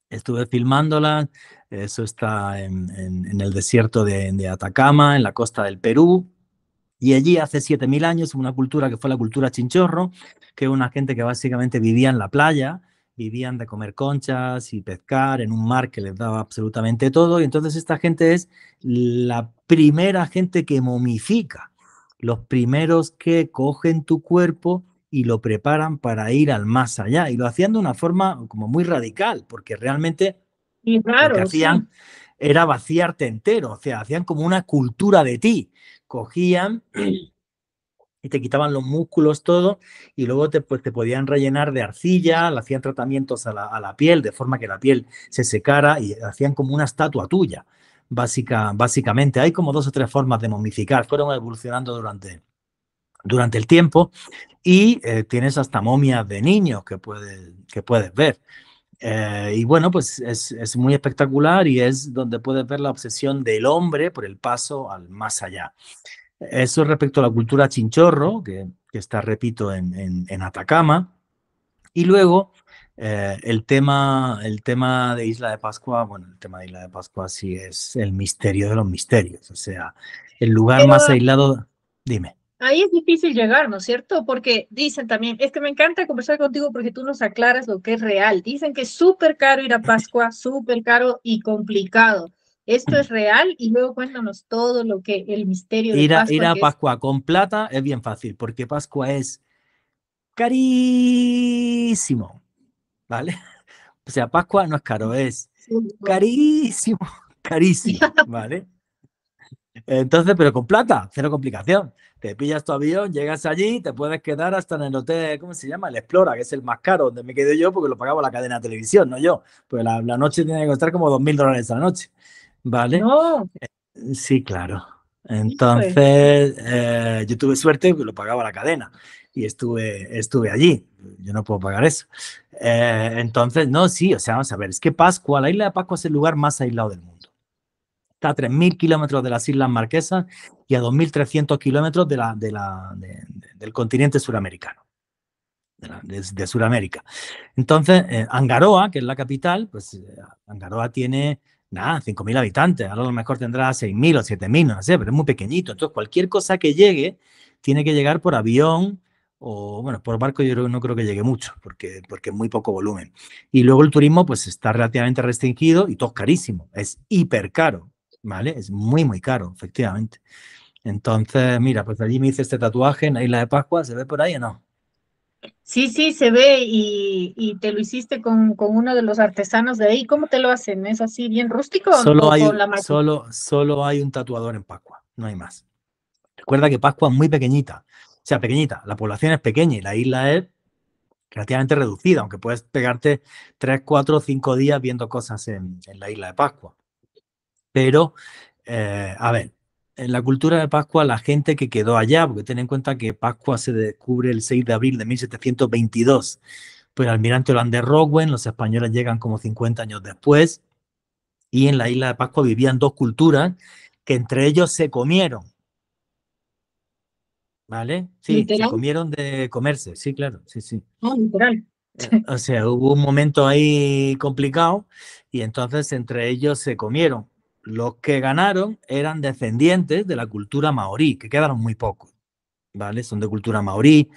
Estuve filmándolas, eso está en, el desierto de, de, Atacama, en la costa del Perú. Y allí hace 7.000 años una cultura que fue la cultura chinchorro, que es una gente que básicamente vivía en la playa, vivían de comer conchas y pescar en un mar que les daba absolutamente todo. Y entonces esta gente es la primera gente que momifica, los primeros que cogen tu cuerpo y lo preparan para ir al más allá. Y lo hacían de una forma como muy radical, porque realmente lo que hacían era vaciarte entero, o sea, hacían como una cultura de ti. Cogían y te quitaban los músculos, todo, y luego te, pues, te podían rellenar de arcilla, le hacían tratamientos a la piel, de forma que la piel se secara y hacían como una estatua tuya básica, básicamente. Hay como dos o tres formas de momificar, fueron evolucionando durante, durante el tiempo y eh, tienes hasta momias de niños que puedes, que puedes ver. Eh, y bueno, pues es, muy espectacular y es donde puedes ver la obsesión del hombre por el paso al más allá. Eso respecto a la cultura chinchorro, que, está, repito, en, en, en Atacama. Y luego eh, el, tema, el tema de Isla de Pascua, bueno, el tema de Isla de Pascua sí es el misterio de los misterios, o sea, el lugar más aislado, dime. Ahí es difícil llegar, ¿no es cierto? Porque dicen también, es que me encanta conversar contigo porque tú nos aclaras lo que es real. Dicen que es súper caro ir a Pascua, súper caro y complicado. ¿Esto es real? Y luego cuéntanos todo lo que el misterio de ir a, Pascua. Ir a Pascua con plata es bien fácil porque Pascua es carísimo. ¿vale? O sea, Pascua no es caro, es carísimo, carísimo, ¿vale? Entonces, pero con plata, cero complicación. Te pillas tu avión, llegas allí, te puedes quedar hasta en el hotel, ¿cómo se llama? El Explora, que es el más caro, donde me quedé yo porque lo pagaba la cadena de televisión, no yo. Pues la, noche tiene que costar como dos mil dólares a la noche, ¿vale? Eh, sí, claro. Entonces, eh, yo tuve suerte porque lo pagaba la cadena y estuve, estuve allí. Yo no puedo pagar eso. Eh, entonces, no, sí, o sea, vamos a ver, es que Pascua, la isla de Pascua es el lugar más aislado del mundo. Está a 3.000 kilómetros de las Islas Marquesas y a 2.300 kilómetros de la, del continente suramericano, de, Sudamérica. Entonces, eh, Angaroa, que es la capital, pues eh, Angaroa tiene nada, 5.000 habitantes, a lo mejor tendrá 6.000 o 7.000, no sé, pero es muy pequeñito. Entonces, cualquier cosa que llegue tiene que llegar por avión o bueno, por barco yo no creo que llegue mucho, porque, porque muy poco volumen. Y luego el turismo pues está relativamente restringido y todo es carísimo, es hiper caro, ¿vale? Es muy, muy caro, efectivamente. Entonces, mira, pues allí me hice este tatuaje en la isla de Pascua, ¿se ve por ahí o no? Sí, sí, se ve y, y te lo hiciste con, con, uno de los artesanos de ahí. ¿Cómo te lo hacen? ¿Es así bien rústico solo hay, Solo, solo hay un tatuador en Pascua, no hay más. Recuerda que Pascua es muy pequeñita. O sea, pequeñita. La población es pequeña y la isla es relativamente reducida, aunque puedes pegarte 3, 4, cinco días viendo cosas en, la isla de Pascua. Pero, eh, a ver, en la cultura de Pascua, la gente que quedó allá, porque ten en cuenta que Pascua se descubre el 6 de abril de 1722 por pues el almirante holandés Rowen, los españoles llegan como 50 años después, y en la isla de Pascua vivían dos culturas que entre ellos se comieron. ¿Vale? Sí, se comieron de comerse, sí, claro, sí, sí. Ah, literal. Eh, o sea, hubo un momento ahí complicado y entonces entre ellos se comieron. Los que ganaron eran descendientes de la cultura maorí, que quedaron muy pocos, ¿vale? Son de cultura maorí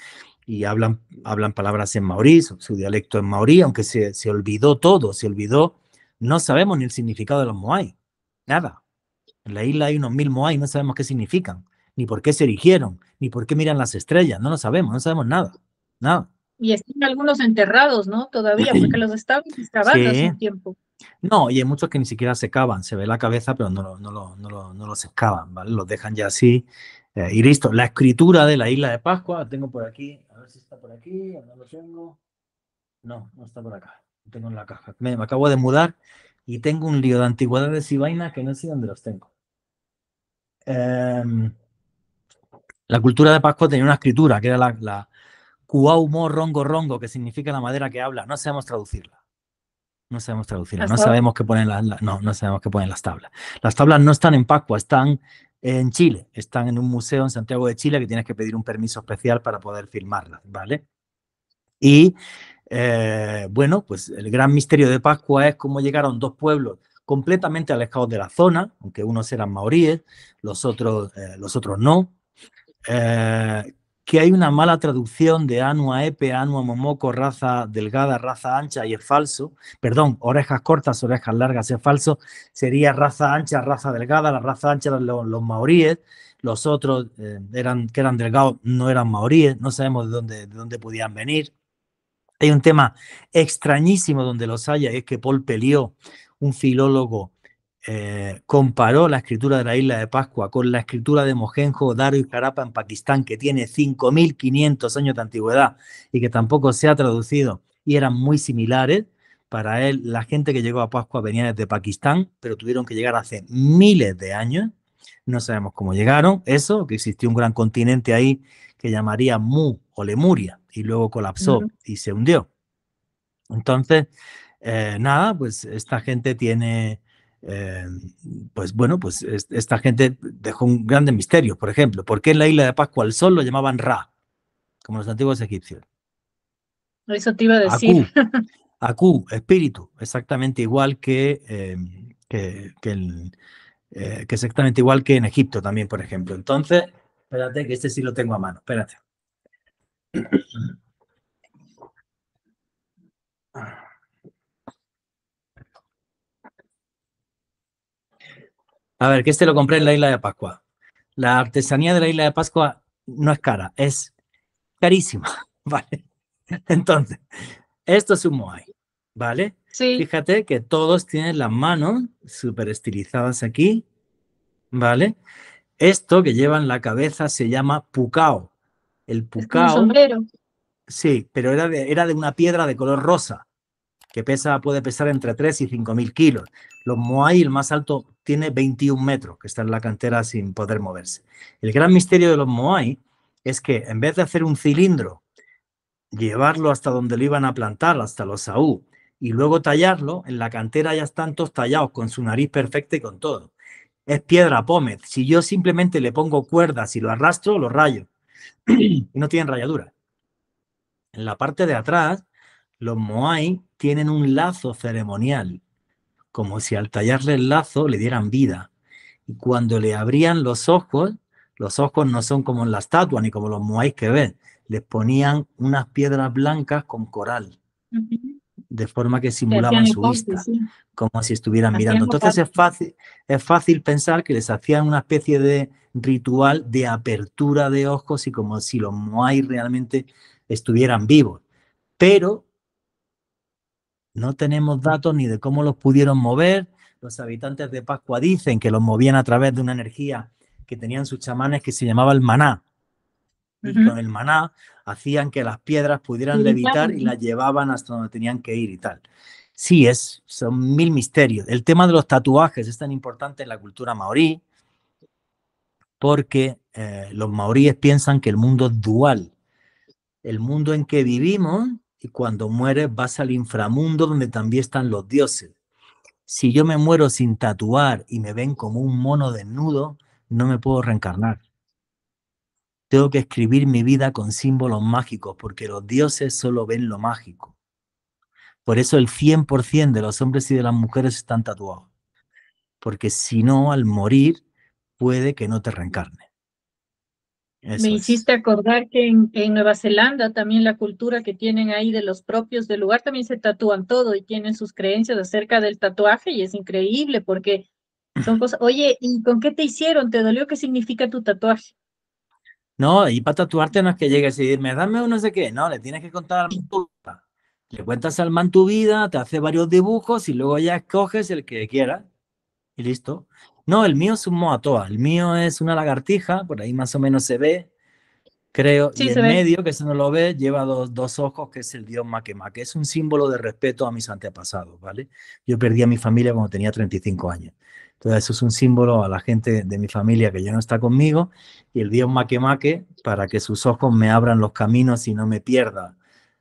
y hablan, hablan palabras en maorí, su, dialecto en maorí, aunque se, se, olvidó todo, se olvidó, no sabemos ni el significado de los moai, nada. En la isla hay unos mil moai, no sabemos qué significan ni por qué se erigieron, ni por qué miran las estrellas, no lo sabemos, no sabemos nada, nada. Y están algunos enterrados, ¿no? Todavía, porque los estaban excavando hace un tiempo. No, y hay muchos que ni siquiera se cavan, se ve la cabeza, pero no, no, no, no los excavan, ¿vale? Los dejan ya así eh, y listo. La escritura de la isla de Pascua, tengo por aquí, a ver si está por aquí, no lo tengo. No, no está por acá, tengo en la caja. Me, acabo de mudar y tengo un lío de antigüedades y vainas que no sé dónde los tengo. eh... La cultura de Pascua tenía una escritura, que era la, la cuaumo rongo rongo, que significa la madera que habla. No sabemos traducirla. No sabemos traducirla. No sabemos qué ponen las, no, no sabemos qué ponen las tablas. Las tablas no están en Pascua, están en Chile. Están en un museo en Santiago de Chile que tienes que pedir un permiso especial para poder filmarlas, ¿vale? Y eh, bueno, pues el gran misterio de Pascua es cómo llegaron dos pueblos completamente alejados de la zona, aunque unos eran maoríes, los otros, eh, los otros no, eh, que hay una mala traducción de anua epe, anua momoco, raza delgada, raza ancha y es falso. Perdón, orejas cortas, orejas largas, es falso. Sería raza ancha, raza delgada, la raza ancha los, los maoríes, los otros eh, eran, que eran delgados no eran maoríes, no sabemos de dónde, de dónde podían venir. Hay un tema extrañísimo donde los haya, es que Paul Pelió, un filólogo eh, comparó la escritura de la isla de Pascua con la escritura de Mojenjo, Daro y Jarapa en Pakistán, que tiene 5.500 años de antigüedad y que tampoco se ha traducido, y eran muy similares. Para él, la gente que llegó a Pascua venía desde Pakistán, pero tuvieron que llegar hace miles de años. No sabemos cómo llegaron, eso, que existió un gran continente ahí que llamaría Mu o Lemuria, y luego colapsó y se hundió. Entonces, eh, nada, pues esta gente tiene eh, pues bueno, pues esta gente dejó un grande misterio, por ejemplo, ¿por qué en la isla de Pascua el sol lo llamaban Ra, como los antiguos egipcios? Eso te iba a decir. Aku, espíritu, exactamente igual que, eh, que, eh, que, exactamente igual que en Egipto también, por ejemplo. Entonces, espérate que este sí lo tengo a mano, espérate. A ver, que este lo compré en la isla de Pascua. La artesanía de la isla de Pascua no es cara, es carísima, ¿vale? Entonces, esto es un Moai, ¿vale? Sí. Fíjate que todos tienen las manos súper estilizadas aquí, ¿vale? Esto que lleva en la cabeza se llama pucao. El pucao. un sombrero. Sí, pero era era de una piedra de color rosa que pesa, puede pesar entre 3 y 5 mil kilos. Los Moai, el más alto, tiene 21 metros, que está en la cantera sin poder moverse. El gran misterio de los Moai es que en vez de hacer un cilindro, llevarlo hasta donde lo iban a plantar, hasta los Saú, y luego tallarlo, en la cantera ya están todos tallados con su nariz perfecta y con todo. Es piedra pómez. Si yo simplemente le pongo cuerdas y lo arrastro, lo rayo. y no tienen rayadura. En la parte de atrás los Moai tienen un lazo ceremonial, como si al tallarle el lazo le dieran vida. Y cuando le abrían los ojos, los ojos no son como en la estatua ni como los Moai que ven, les ponían unas piedras blancas con coral. De forma que simulaban su vista, como si estuvieran mirando. Entonces es fácil, es fácil pensar que les hacían una especie de ritual de apertura de ojos y como si los Moai realmente estuvieran vivos. Pero no tenemos datos ni de cómo los pudieron mover. Los habitantes de Pascua dicen que los movían a través de una energía que tenían sus chamanes que se llamaba el maná. Y con el maná hacían que las piedras pudieran levitar y las llevaban hasta donde tenían que ir y tal. Sí, es, son mil misterios. El tema de los tatuajes es tan importante en la cultura maorí porque eh, los maoríes piensan que el mundo es dual. El mundo en que vivimos y cuando mueres vas al inframundo donde también están los dioses. Si yo me muero sin tatuar y me ven como un mono desnudo, no me puedo reencarnar. Tengo que escribir mi vida con símbolos mágicos porque los dioses solo ven lo mágico. Por eso el 100% de los hombres y de las mujeres están tatuados. Porque si no, al morir, puede que no te reencarnes. Me hiciste acordar que en, Nueva Zelanda también la cultura que tienen ahí de los propios del lugar también se tatúan todo y tienen sus creencias acerca del tatuaje y es increíble porque son cosas, oye, ¿y con qué te hicieron? ¿Te dolió? ¿Qué significa tu tatuaje? No, y para tatuarte no es que llegues y decirme, dame uno de sé qué, no, le tienes que contar mi puta. Le cuentas al man tu vida, te hace varios dibujos y luego ya escoges el que quiera y listo. No, el mío es un moatoa. El mío es una lagartija, por ahí más o menos se ve, creo. y el medio, que se no lo ve, lleva dos, ojos, que es el dios maquemaque es un símbolo de respeto a mis antepasados, ¿vale? Yo perdí a mi familia cuando tenía 35 años. Entonces, eso es un símbolo a la gente de mi familia que ya no está conmigo y el dios Makemake para que sus ojos me abran los caminos y no me pierda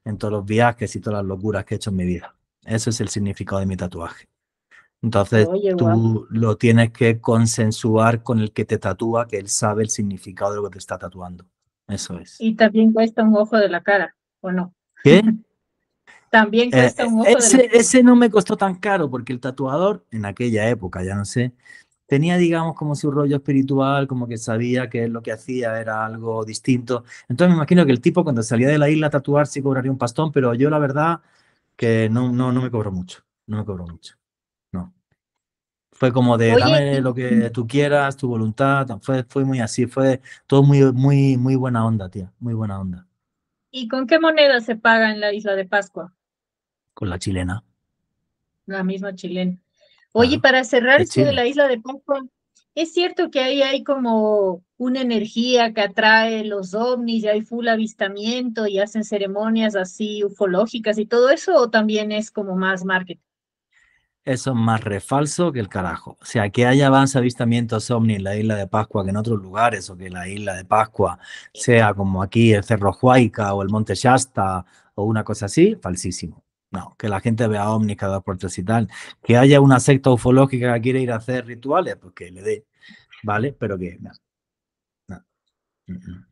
en todos los viajes y todas las locuras que he hecho en mi vida. Eso es el significado de mi tatuaje. Entonces tú lo tienes que consensuar con el que te tatúa, que él sabe el significado de lo que te está tatuando. Eso es. Y también cuesta un ojo de la cara, ¿o no? ¿Qué? también eh, cuesta un ojo de la cara. Ese no me costó tan caro porque el tatuador, en aquella época, ya no sé, tenía, digamos, como su rollo espiritual, como que sabía que lo que hacía era algo distinto. Entonces me imagino que el tipo cuando salía de la isla a tatuar sí cobraría un pastón, pero yo la verdad que no, no, no me cobró mucho, no me cobró mucho. Fue como de, dame lo que mm. tú quieras, tu voluntad. Fue, muy así, fue todo muy, muy, muy buena onda, tía. Muy buena onda. ¿Y con qué moneda se paga en la isla de Pascua? Con la chilena. La misma chilena. Oye, para cerrar de la isla de Pascua, es cierto que ahí hay como una energía que atrae los ovnis y hay full avistamiento y hacen ceremonias así ufológicas y todo eso, o también es como más marketing? Eso es más refalso que el carajo. O sea, que haya más avistamientos ovni en la isla de Pascua que en otros lugares, o que la isla de Pascua sea como aquí el Cerro Huayca o el Monte Shasta o una cosa así, falsísimo. No, que la gente vea ovnis cada por y tal. Que haya una secta ufológica que quiere ir a hacer rituales, pues que le dé, ¿vale? Pero que mm, mm.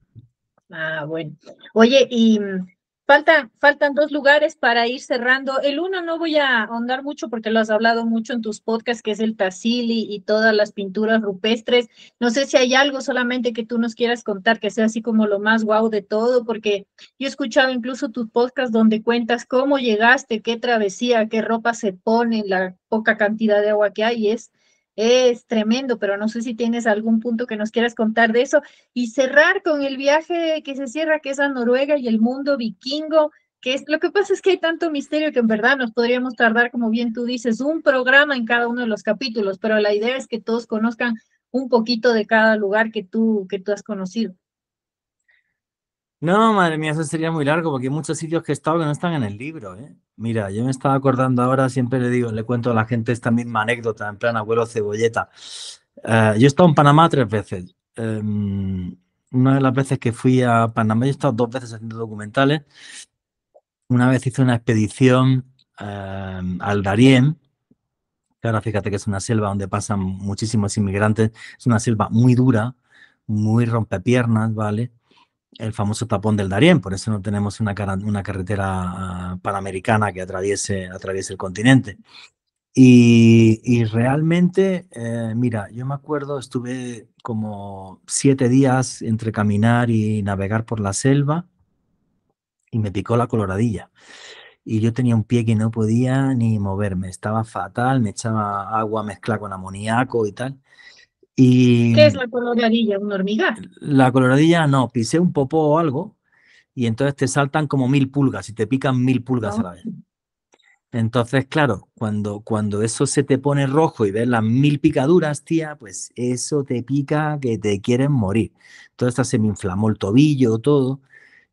Ah, bueno. Oye, y mm, Falta, faltan dos lugares para ir cerrando. El uno no voy a ahondar mucho porque lo has hablado mucho en tus podcasts, que es el Tassili y todas las pinturas rupestres. No sé si hay algo solamente que tú nos quieras contar que sea así como lo más guau de todo, porque yo he escuchado incluso tus podcasts donde cuentas cómo llegaste, qué travesía, qué ropa se pone, la poca cantidad de agua que hay, es es tremendo, pero no sé si tienes algún punto que nos quieras contar de eso y cerrar con el viaje que se cierra, que es a Noruega y el mundo vikingo, que es, lo que pasa es que hay tanto misterio que en verdad nos podríamos tardar, como bien tú dices, un programa en cada uno de los capítulos, pero la idea es que todos conozcan un poquito de cada lugar que tú, que tú has conocido. No, madre mía, eso sería muy largo porque hay muchos sitios que he estado que no están en el libro. ¿eh? Mira, yo me estaba acordando ahora, siempre le digo, le cuento a la gente esta misma anécdota, en plan abuelo cebolleta. Eh, yo he estado en Panamá tres veces. Em, una de las veces que fui a Panamá, yo he estado dos veces haciendo documentales. Una vez hice una expedición em, al Darién, que ahora fíjate que es una selva donde pasan muchísimos inmigrantes, es una selva muy dura, muy rompepiernas, ¿vale? el famoso tapón del Darién, por eso no tenemos una, carretera ah, panamericana que atraviese, el continente. Y, realmente, eh, mira, yo me acuerdo, estuve como siete días entre caminar y navegar por la selva y me picó la coloradilla. Y yo tenía un pie que no podía ni moverme, estaba fatal, me echaba agua mezclada con amoníaco y tal. ¿Qué es la coloradilla? ¿Una hormiga? La coloradilla no, pisé un popó o algo y entonces te saltan como mil pulgas y te pican mil pulgas a la vez. Ah. Entonces, claro, cuando, cuando eso se te pone rojo y ves las mil picaduras, tía, pues eso te pica que te quieren morir. Entonces se me inflamó el tobillo, todo.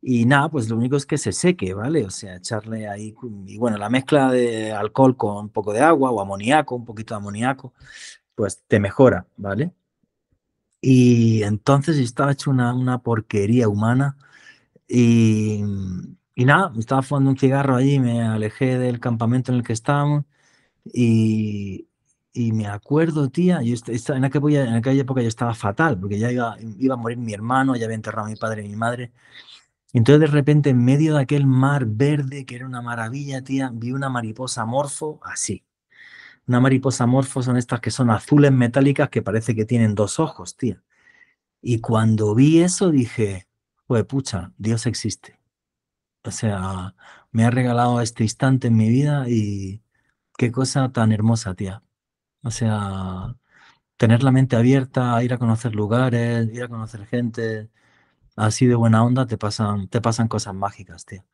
Y nada, pues lo único es que se seque, ¿vale? O sea, echarle ahí, y bueno, la mezcla de alcohol con un poco de agua o amoníaco, un poquito de amoníaco, pues te mejora, ¿vale? Y entonces estaba hecho una, una porquería humana y, y nada, estaba fumando un cigarro allí, me alejé del campamento en el que estábamos y, y me acuerdo, tía, yo en, aquella, en aquella época yo estaba fatal, porque ya iba, iba a morir mi hermano, ya había enterrado a mi padre y mi madre. entonces de repente en medio de aquel mar verde, que era una maravilla, tía, vi una mariposa morfo así. Una mariposa morfo, son estas que son azules metálicas que parece que tienen dos ojos, tía. Y cuando vi eso dije, pues pucha, Dios existe. O sea, me ha regalado este instante en mi vida y qué cosa tan hermosa, tía. O sea, tener la mente abierta, ir a conocer lugares, ir a conocer gente, así de buena onda te pasan, te pasan cosas mágicas, tía.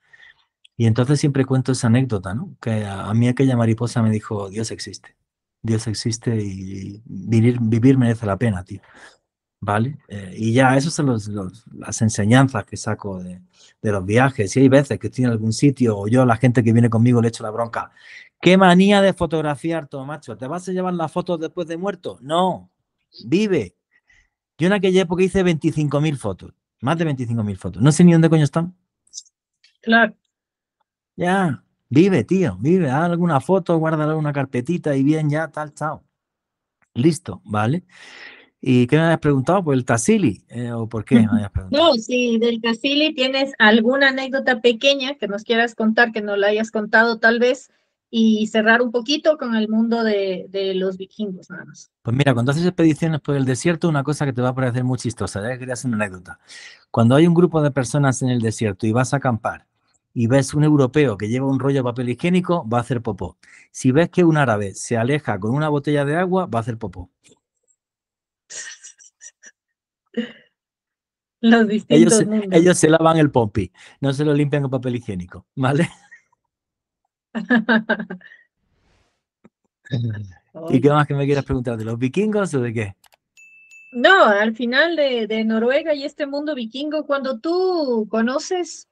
Y entonces siempre cuento esa anécdota, ¿no? Que a, mí aquella mariposa me dijo, Dios existe, Dios existe y vivir, merece la pena, tío. ¿Vale? Eh, y ya, esas son las enseñanzas que saco de, de los viajes. Y hay veces que estoy en algún sitio o yo la gente que viene conmigo le echo la bronca. ¿Qué manía de fotografiar todo, macho? ¿Te vas a llevar las fotos después de muerto? No, vive. Yo en aquella época hice 25.000 fotos, más de 25.000 fotos. No sé ni dónde coño están. Claro. Ya, vive, tío, vive, haz alguna foto, guárdala en una carpetita y bien, ya, tal, chao. Listo, ¿vale? ¿Y qué me habías preguntado? ¿Por el Tassili, eh, ¿o por qué me habías preguntado? No, si del Tassili tienes alguna anécdota pequeña que nos quieras contar, que no la hayas contado tal vez, y cerrar un poquito con el mundo de, los vikingos, nada más. Pues mira, cuando haces expediciones por el desierto, una cosa que te va a parecer muy chistosa, ya ¿eh? querías una anécdota. Cuando hay un grupo de personas en el desierto y vas a acampar, y ves un europeo que lleva un rollo de papel higiénico, va a hacer popó. Si ves que un árabe se aleja con una botella de agua, va a hacer popó. Los ellos, se, ellos, se lavan el pompi, no se lo limpian con papel higiénico, ¿vale? ¿Y qué más que me quieras preguntar? ¿De los vikingos o de qué? No, al final de Noruega y este mundo vikingo, cuando tú conoces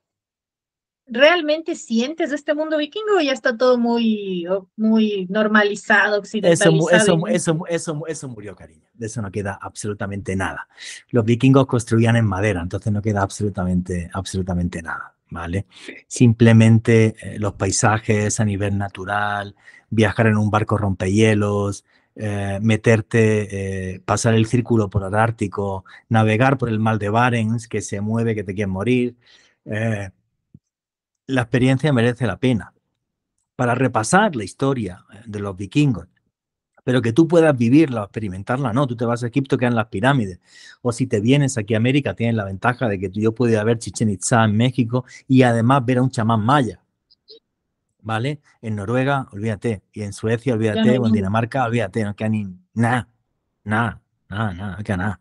realmente sientes este mundo vikingo ya está todo muy, muy normalizado, occidentalizado? Eso, eso, eso, eso, eso murió, cariño. De eso no queda absolutamente nada. Los vikingos construían en madera, entonces no queda absolutamente, absolutamente nada. ¿Vale? Simplemente eh, los paisajes a nivel natural, viajar en un barco rompehielos, eh, meterte, eh, pasar el círculo por el Ártico, navegar por el mal de Barents, que se mueve, que te quiere morir, la experiencia merece la pena para repasar la historia eh, de los vikingos. Pero que tú puedas vivirla, experimentarla, no. Tú te vas a Egipto, quedan las pirámides. O si te vienes aquí a América, tienes la ventaja de que yo puedo ir ver Chichen Itza en México y además ver a un chamán maya. ¿Vale? En Noruega, olvídate. Y en Suecia, olvídate. O en Dinamarca, olvídate. No queda ni nada, nada, nada, nada, nada.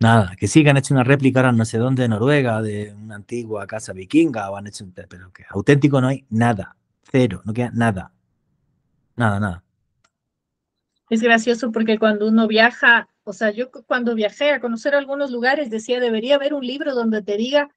Nada, que sí, que han hecho una réplica ahora no sé dónde, de Noruega, de una antigua casa vikinga, o han hecho un... Pero que auténtico no hay nada, cero, no queda nada, nada, nada. Es gracioso porque cuando uno viaja, o sea, yo cuando viajé a conocer algunos lugares decía, debería haber un libro donde te diga,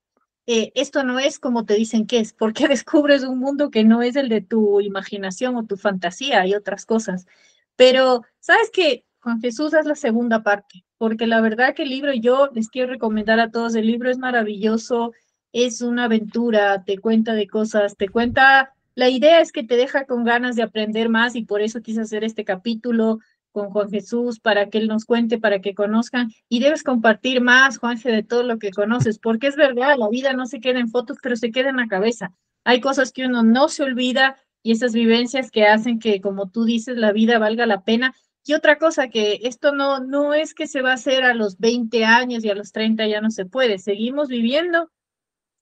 eh, esto no es como te dicen que es, porque descubres un mundo que no es el de tu imaginación o tu fantasía y otras cosas. Pero, ¿sabes qué? Juan Jesús es la segunda parte, porque la verdad que el libro yo les quiero recomendar a todos, el libro es maravilloso, es una aventura, te cuenta de cosas, te cuenta, la idea es que te deja con ganas de aprender más y por eso quise hacer este capítulo con Juan Jesús para que él nos cuente, para que conozcan y debes compartir más, Juanje, de todo lo que conoces, porque es verdad, la vida no se queda en fotos, pero se queda en la cabeza. Hay cosas que uno no se olvida y esas vivencias que hacen que, como tú dices, la vida valga la pena y otra cosa que esto no, no es que se va a hacer a los 20 años y a los 30 ya no se puede, seguimos viviendo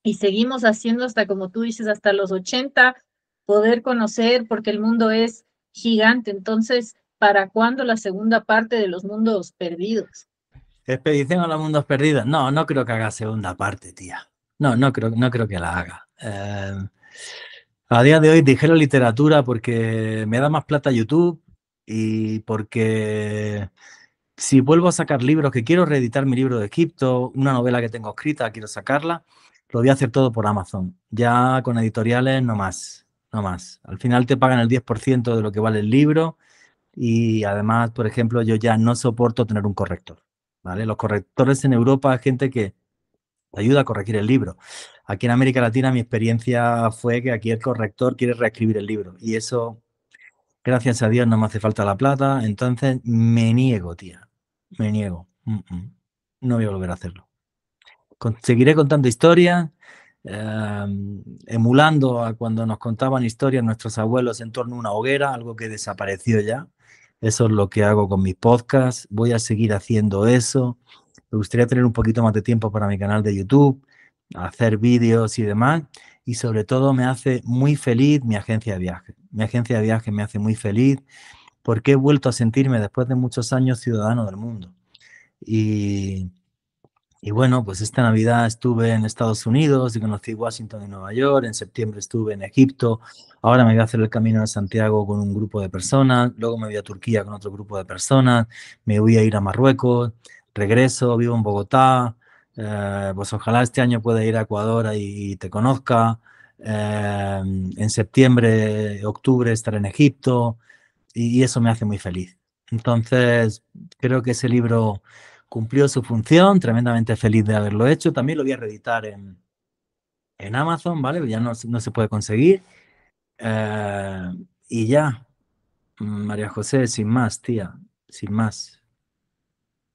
y seguimos haciendo hasta, como tú dices, hasta los 80, poder conocer, porque el mundo es gigante. Entonces, ¿para cuándo la segunda parte de los mundos perdidos? Expedición a los mundos perdidos. No, no creo que haga segunda parte, tía. No, no creo, no creo que la haga. Eh, a día de hoy la literatura porque me da más plata YouTube y porque si vuelvo a sacar libros, que quiero reeditar mi libro de Egipto, una novela que tengo escrita, quiero sacarla, lo voy a hacer todo por Amazon. Ya con editoriales no más, no más. Al final te pagan el 10% de lo que vale el libro y además, por ejemplo, yo ya no soporto tener un corrector, ¿vale? Los correctores en Europa gente que ayuda a corregir el libro. Aquí en América Latina mi experiencia fue que aquí el corrector quiere reescribir el libro y eso gracias a Dios no me hace falta la plata, entonces me niego, tía, me niego. No voy a volver a hacerlo. seguiré contando historias, em, emulando a cuando nos contaban historias nuestros abuelos en torno a una hoguera, algo que desapareció ya. Eso es lo que hago con mis podcasts. Voy a seguir haciendo eso. Me gustaría tener un poquito más de tiempo para mi canal de YouTube, hacer vídeos y demás. Y sobre todo me hace muy feliz mi agencia de viajes mi agencia de viaje me hace muy feliz, porque he vuelto a sentirme después de muchos años ciudadano del mundo. Y, bueno, pues esta Navidad estuve en Estados Unidos y conocí Washington y Nueva York. En septiembre estuve en Egipto. Ahora me voy a hacer el camino de Santiago con un grupo de personas. Luego me voy a Turquía con otro grupo de personas. Me voy a ir a Marruecos. Regreso, vivo en Bogotá. Eh, pues ojalá este año pueda ir a Ecuador y te conozca. Eh, en septiembre, octubre estaré en Egipto y, eso me hace muy feliz. Entonces, creo que ese libro cumplió su función, tremendamente feliz de haberlo hecho. También lo voy a reeditar en, en Amazon, ¿vale? Ya no, se puede conseguir. Eh, y ya, María José, sin más, tía, sin más.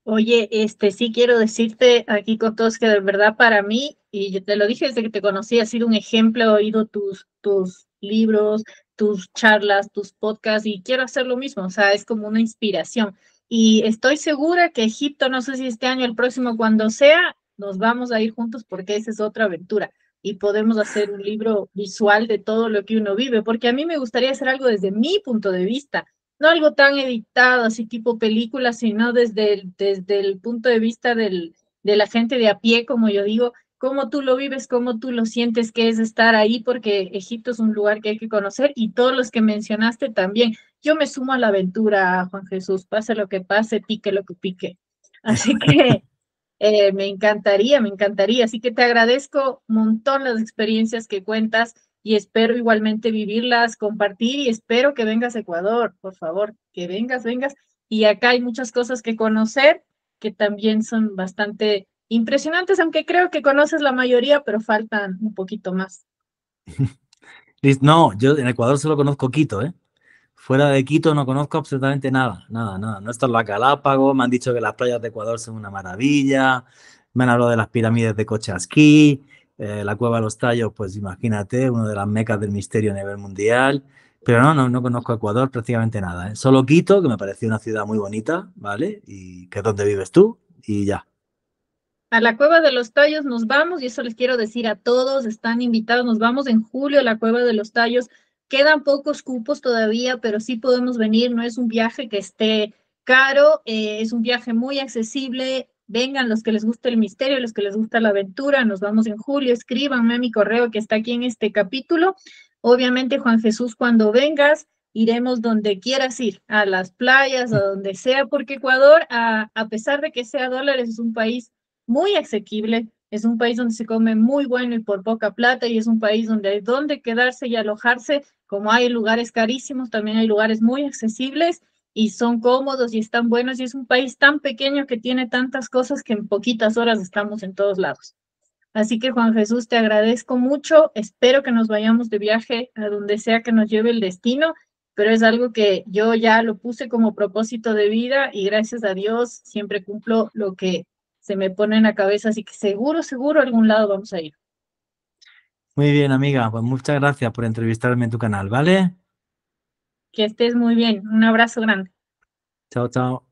Oye, este sí quiero decirte aquí con todos que de verdad para mí y yo te lo dije desde que te conocí, has sido un ejemplo, he oído tus, tus libros, tus charlas, tus podcasts y quiero hacer lo mismo, o sea, es como una inspiración. Y estoy segura que Egipto, no sé si este año, el próximo, cuando sea, nos vamos a ir juntos porque esa es otra aventura y podemos hacer un libro visual de todo lo que uno vive, porque a mí me gustaría hacer algo desde mi punto de vista, no algo tan editado, así tipo película, sino desde el, desde el punto de vista del, de la gente de a pie, como yo digo, cómo tú lo vives, cómo tú lo sientes, que es estar ahí, porque Egipto es un lugar que hay que conocer y todos los que mencionaste también. Yo me sumo a la aventura, Juan Jesús, pase lo que pase, pique lo que pique. Así que eh, me encantaría, me encantaría. Así que te agradezco un montón las experiencias que cuentas y espero igualmente vivirlas, compartir y espero que vengas a Ecuador, por favor, que vengas, vengas. Y acá hay muchas cosas que conocer que también son bastante impresionantes, aunque creo que conoces la mayoría, pero faltan un poquito más. No, yo en Ecuador solo conozco Quito, ¿eh? Fuera de Quito no conozco absolutamente nada, nada, nada. No está en la Galápagos, me han dicho que las playas de Ecuador son una maravilla, me han hablado de las pirámides de Cochasquí, eh, la Cueva de los Tallos, pues imagínate, una de las mecas del misterio a nivel mundial. Pero no, no, no conozco Ecuador prácticamente nada. ¿eh? Solo Quito, que me pareció una ciudad muy bonita, ¿vale? Y que es donde vives tú, y ya. A la Cueva de los Tallos nos vamos y eso les quiero decir a todos, están invitados, nos vamos en julio a la Cueva de los Tallos. Quedan pocos cupos todavía, pero sí podemos venir, no es un viaje que esté caro, eh, es un viaje muy accesible. Vengan los que les gusta el misterio, los que les gusta la aventura, nos vamos en julio, escríbanme a mi correo que está aquí en este capítulo. Obviamente, Juan Jesús, cuando vengas, iremos donde quieras ir, a las playas, a donde sea, porque Ecuador, a pesar de que sea dólares, es un país muy asequible, es un país donde se come muy bueno y por poca plata y es un país donde hay donde quedarse y alojarse, como hay lugares carísimos, también hay lugares muy accesibles y son cómodos y están buenos y es un país tan pequeño que tiene tantas cosas que en poquitas horas estamos en todos lados. Así que Juan Jesús, te agradezco mucho, espero que nos vayamos de viaje a donde sea que nos lleve el destino, pero es algo que yo ya lo puse como propósito de vida y gracias a Dios siempre cumplo lo que se me pone en la cabeza, así que seguro, seguro algún lado vamos a ir. Muy bien, amiga, pues muchas gracias por entrevistarme en tu canal, ¿vale? Que estés muy bien, un abrazo grande. Chao, chao.